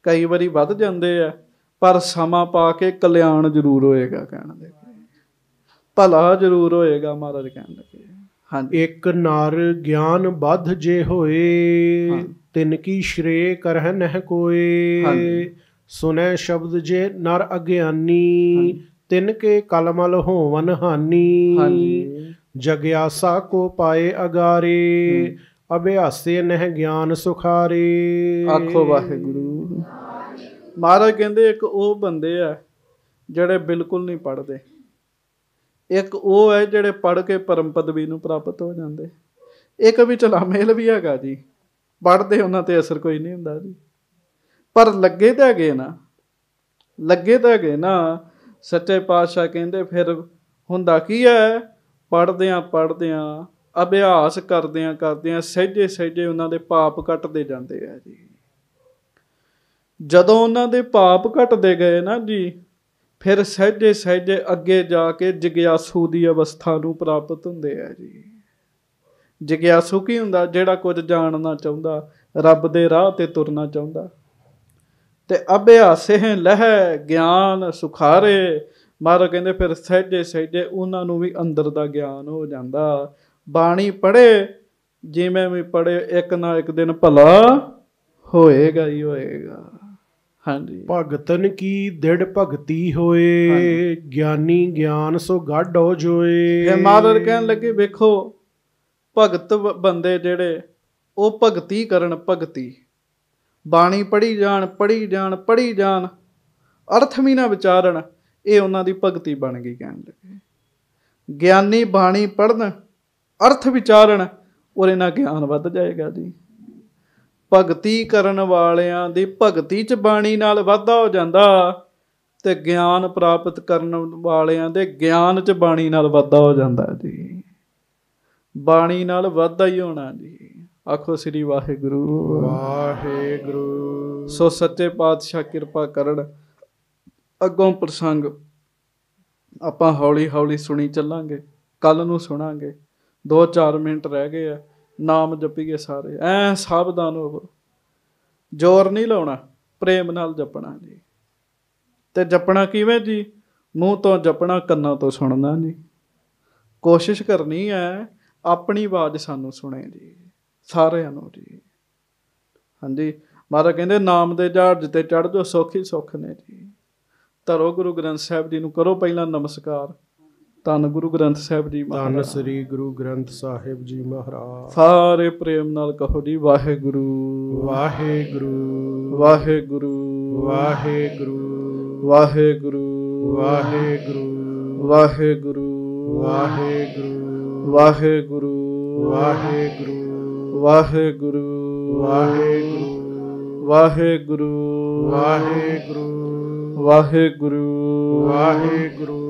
ਕਈ ਵਾਰੀ ਵੱਧ ਜਾਂਦੇ ਆ ਪਰ ਸਮਾਂ ਪਾ ਕੇ ਕਲਿਆਣ ਜ਼ਰੂਰ ਹੋਏਗਾ ਕਹਿਣ ਦੇ ਭਲਾ ਜ਼ਰੂਰ ਹੋਏਗਾ ਮਹਾਰਾਜ ਕਹਿਣ ਲੱਗੇ ਹਾਂਜੀ ਇੱਕ ਨਾਰ ਗਿਆਨ ਬਧ ਜੇ ਹੋਏ ਤਿੰਨ ਕੀ ਸ਼੍ਰੇ ਕਰਹਿ ਨਹਿ ਕੋਏ ਹਾਂਜੀ ਸ਼ਬਦ ਜੇ ਨਰ ਅਗਿਆਨੀ ਤਿੰਨ ਕੇ ਕਲਮਲ ਹੋਵਨ ਹਾਨੀ ਹਾਂਜੀ ਜਗਿਆਸਾ ਕੋ ਪਾਏ ਅਗਾਰੇ ਅਭਿਆਸੇ ਨਹਿ ਗਿਆਨ ਸੁਖਾਰੇ ਆਖੋ ਵਾਹਿਗੁਰੂ ਮਹਾਰਾਜ ਕਹਿੰਦੇ ਇੱਕ ਉਹ ਬੰਦੇ ਆ ਜਿਹੜੇ ਬਿਲਕੁਲ ਨਹੀਂ ਪੜਦੇ ਇੱਕ ਉਹ ਹੈ ਜਿਹੜੇ ਪੜ੍ਹ ਕੇ ਪਰਮ ਪਦਵੀ ਨੂੰ ਪ੍ਰਾਪਤ ਹੋ ਜਾਂਦੇ ਇੱਕ ਵੀ ਚਲਾ ਮੇਲ ਵੀ ਹੈਗਾ ਜੀ ਪੜ੍ਹਦੇ ਉਹਨਾਂ ਤੇ ਅਸਰ ਕੋਈ ਨਹੀਂ ਹੁੰਦਾ ਜੀ ਪਰ ਲੱਗੇ ਤਾਂ ਹੈਗੇ ਨਾ ਲੱਗੇ ਤਾਂ ਹੈਗੇ ਨਾ ਸੱਚੇ ਪਾਤਸ਼ਾਹ ਕਹਿੰਦੇ ਫਿਰ ਹੁੰਦਾ ਕੀ ਹੈ ਪੜਦਿਆਂ ਪੜਦਿਆਂ ਅਭਿਆਸ ਕਰਦਿਆਂ ਕਰਦਿਆਂ ਸਹਿਜੇ ਸਹਿਜੇ ਉਹਨਾਂ ਦੇ ਪਾਪ ਘਟਦੇ ਜਾਂਦੇ ਆ ਜੀ ਜਦੋਂ ਉਹਨਾਂ ਦੇ ਪਾਪ ਘਟਦੇ ਗਏ ਨਾ ਜੀ ਫਿਰ ਸਹਜੇ ਸਹਜੇ ਅੱਗੇ ਜਾ ਕੇ ਜਿਗਿਆਸੂ ਦੀ ਅਵਸਥਾ ਨੂੰ ਪ੍ਰਾਪਤ ਹੁੰਦੇ ਆ ਜੀ ਜਿਗਿਆਸੂ ਕੀ ਹੁੰਦਾ ਜਿਹੜਾ ਕੁਝ ਜਾਣਨਾ ਚਾਹੁੰਦਾ ਰੱਬ ਦੇ ਰਾਹ ਤੇ ਤੁਰਨਾ ਚਾਹੁੰਦਾ ਤੇ ਅਭਿਆਸੇ ਲਹਿ ਗਿਆਨ ਸੁਖਾਰੇ ਮਾਰੋ ਕਹਿੰਦੇ ਫਿਰ ਸਹਜੇ ਸਹਜੇ ਉਹਨਾਂ ਨੂੰ ਵੀ ਅੰਦਰ ਦਾ ਗਿਆਨ ਹੋ ਜਾਂਦਾ ਬਾਣੀ ਪੜ੍ਹੇ ਜਿਵੇਂ ਵੀ ਪੜ੍ਹੇ ਇੱਕ ਨਾ ਇੱਕ ਦਿਨ ਭਲਾ ਹੋਏਗਾ ਹੀ ਹੋਏਗਾ ਹਾਂਜੀ ਭਗਤਨ ਕੀ ਦਿੜ ਭਗਤੀ ਹੋਏ ਗਿਆਨੀ ਗਿਆਨ ਸੋ ਗਾਢੋ ਜੋਏ ਇਹ ਮਾਦਰ ਕਹਿਣ ਲੱਗੇ ਵੇਖੋ ਭਗਤ ਬੰਦੇ ਜਿਹੜੇ ਉਹ ਭਗਤੀ ਕਰਨ ਭਗਤੀ ਬਾਣੀ ਪੜੀ ਜਾਣ ਪੜੀ ਜਾਣ ਪੜੀ ਜਾਣ ਅਰਥ ਵੀ ਨਾ ਵਿਚਾਰਨ ਇਹ ਉਹਨਾਂ ਦੀ ਭਗਤੀ ਬਣ ਗਈ ਕਹਿਣ ਲੱਗੇ ਗਿਆਨੀ ਬਾਣੀ ਪੜਨ ਅਰਥ ਵਿਚਾਰਨ ਉਹਨਾਂ ਨਾਲ ਗਿਆਨ ਵੱਧ ਜਾਏਗਾ ਜੀ ਭਗਤੀ ਕਰਨ ਵਾਲਿਆਂ ਦੀ ਭਗਤੀ 'ਚ ਬਾਣੀ ਨਾਲ ਵਾਧਾ ਹੋ ਜਾਂਦਾ ਤੇ ਗਿਆਨ ਪ੍ਰਾਪਤ ਕਰਨ ਵਾਲਿਆਂ ਦੇ ਗਿਆਨ 'ਚ ਬਾਣੀ ਨਾਲ ਵਾਧਾ ਹੋ ਜਾਂਦਾ ਜੀ ਬਾਣੀ ਨਾਲ ਵਾਧਾ ਹੀ ਹੋਣਾ ਜੀ ਆਖੋ ਸ੍ਰੀ ਵਾਹਿਗੁਰੂ ਵਾਹਿਗੁਰੂ ਸੋ ਸੱਚੇ ਪਾਤਸ਼ਾਹ ਕਿਰਪਾ ਕਰਨ ਅੱਗੋਂ ਪ੍ਰਸੰਗ ਆਪਾਂ ਹੌਲੀ ਹੌਲੀ ਸੁਣੀ ਚੱਲਾਂਗੇ ਕੱਲ ਨੂੰ ਸੁਣਾਂਗੇ 2-4 ਮਿੰਟ ਰਹਿ ਗਏ ਆ ਨਾਮ ਜਪੀਏ ਸਾਰੇ ਐ ਸਾਵਧਾਨ ਹੋਵੋ ਜ਼ੋਰ ਨਹੀਂ ਲਾਉਣਾ ਪ੍ਰੇਮ ਨਾਲ ਜਪਣਾ ਜੀ ਤੇ ਜਪਣਾ ਕਿਵੇਂ ਜੀ ਮੂੰਹ ਤੋਂ ਜਪਣਾ ਕੰਨਾਂ ਤੋਂ ਸੁਣਨਾ ਜੀ ਕੋਸ਼ਿਸ਼ ਕਰਨੀ ਹੈ ਆਪਣੀ ਆਵਾਜ਼ ਸਾਨੂੰ ਸੁਣੇ ਜੀ ਸਾਰਿਆਂ ਨੂੰ ਜੀ ਹਾਂਜੀ ਮਾਤਾ ਕਹਿੰਦੇ ਨਾਮ ਦੇ ਜਾੜ ਜਿੱਤੇ ਚੜ ਜੋ ਸੁਖੀ ਸੁਖ ਸੁੱਖ ਨੇ ਜੀ ਧਰੋ ਗੁਰੂ ਗ੍ਰੰਥ ਸਾਹਿਬ ਜੀ ਨੂੰ ਕਰੋ ਪਹਿਲਾਂ ਨਮਸਕਾਰ ਧੰਨ ਗੁਰੂ ਗ੍ਰੰਥ ਸਾਹਿਬ ਜੀ ਮਹਾਰਾਜ ਤਨ ਸ੍ਰੀ ਗੁਰੂ ਗ੍ਰੰਥ ਸਾਹਿਬ ਜੀ ਮਹਾਰਾਜ ਸਾਰੇ ਪ੍ਰੇਮ ਨਾਲ ਕਹੋ ਜੀ ਵਾਹਿਗੁਰੂ ਵਾਹਿਗੁਰੂ ਵਾਹਿਗੁਰੂ ਵਾਹਿਗੁਰੂ ਵਾਹਿਗੁਰੂ ਵਾਹਿਗੁਰੂ ਵਾਹਿਗੁਰੂ ਵਾਹਿਗੁਰੂ ਵਾਹਿਗੁਰੂ ਵਾਹਿਗੁਰੂ ਵਾਹਿਗੁਰੂ ਵਾਹਿਗੁਰੂ ਵਾਹਿਗੁਰੂ ਵਾਹਿਗੁਰੂ ਵਾਹਿਗੁਰੂ ਵਾਹਿਗੁਰੂ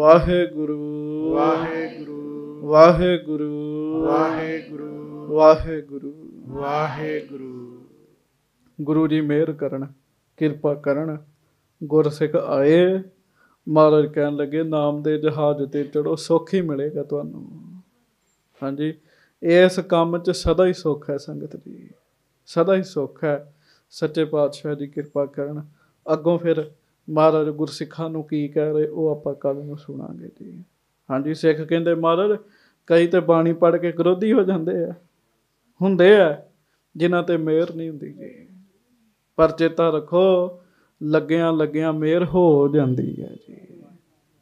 ਵਾਹਿਗੁਰੂ ਵਾਹਿਗੁਰੂ ਵਾਹਿਗੁਰੂ ਵਾਹਿਗੁਰੂ ਵਾਹਿਗੁਰੂ ਵਾਹਿਗੁਰੂ ਗੁਰੂ ਜੀ ਮਿਹਰ ਕਰਨ ਕਿਰਪਾ ਕਰਨ ਗੁਰਸਿੱਖ ਆਏ ਮਹਾਰਾਜ ਕਹਿਣ ਲੱਗੇ ਨਾਮ ਦੇ ਜਹਾਜ਼ ਤੇ ਚੜੋ ਸੁੱਖ ਹੀ ਮਿਲੇਗਾ ਤੁਹਾਨੂੰ ਹਾਂਜੀ ਇਸ ਕੰਮ 'ਚ ਸਦਾ ਹੀ ਸੁੱਖ ਹੈ ਸੰਗਤ ਜੀ ਸਦਾ ਹੀ ਸੁੱਖ ਹੈ ਸੱਚੇ ਪਾਤਸ਼ਾਹ ਦੀ ਕਿਰਪਾ ਕਰਨ ਅੱਗੋਂ ਫਿਰ ਮਹਾਰਾਜ ਗੁਰਸਿੱਖਾਂ ਨੂੰ ਕੀ ਕਹਿ ਰਹੇ ਉਹ ਆਪਾਂ ਕੱਲ ਨੂੰ ਸੁਣਾਂਗੇ ਜੀ ਹਾਂਜੀ ਸਿੱਖ ਕਹਿੰਦੇ ਮਹਾਰਾਜ ਕਈ ਤੇ ਬਾਣੀ ਪੜ ਕੇ ਗਰੋਧੀ ਹੋ ਜਾਂਦੇ ਆ ਹੁੰਦੇ ਆ ਜਿਨ੍ਹਾਂ ਤੇ ਮਿਹਰ ਨਹੀਂ ਹੁੰਦੀ ਜੀ ਪਰ ਚੇਤਾ ਰੱਖੋ ਲੱਗਿਆਂ ਲੱਗਿਆਂ ਮਿਹਰ ਹੋ ਜਾਂਦੀ ਹੈ ਜੀ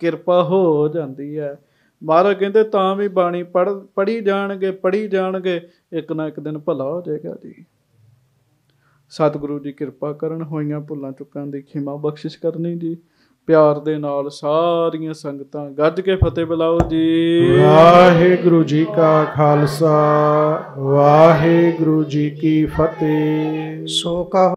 ਕਿਰਪਾ ਹੋ ਜਾਂਦੀ ਹੈ ਮਹਾਰਾਜ ਕਹਿੰਦੇ ਤਾਂ ਵੀ ਬਾਣੀ ਪੜ ਪੜੀ ਜਾਣਗੇ ਪੜੀ ਜਾਣਗੇ ਇੱਕ ਨਾ ਇੱਕ ਦਿਨ ਭਲਾ ਹੋ ਜਾਏਗਾ ਜੀ ਸਤਿਗੁਰੂ ਜੀ ਕਿਰਪਾ ਕਰਨ ਹੋਈਆਂ ਭੁੱਲਾਂ ਚੁੱਕਾਂ ਦੀ ਖਿਮਾ ਬਖਸ਼ਿਸ਼ ਕਰਨੀ ਜੀ ਪਿਆਰ ਦੇ ਨਾਲ ਸਾਰੀਆਂ ਸੰਗਤਾਂ ਗੱਜ ਕੇ ਫਤਿਹ ਬੁਲਾਓ ਜੀ ਵਾਹਿਗੁਰੂ ਜੀ ਕਾ ਖਾਲਸਾ ਵਾਹਿਗੁਰੂ ਜੀ ਕੀ ਫਤਿਹ ਸੋ ਕਾ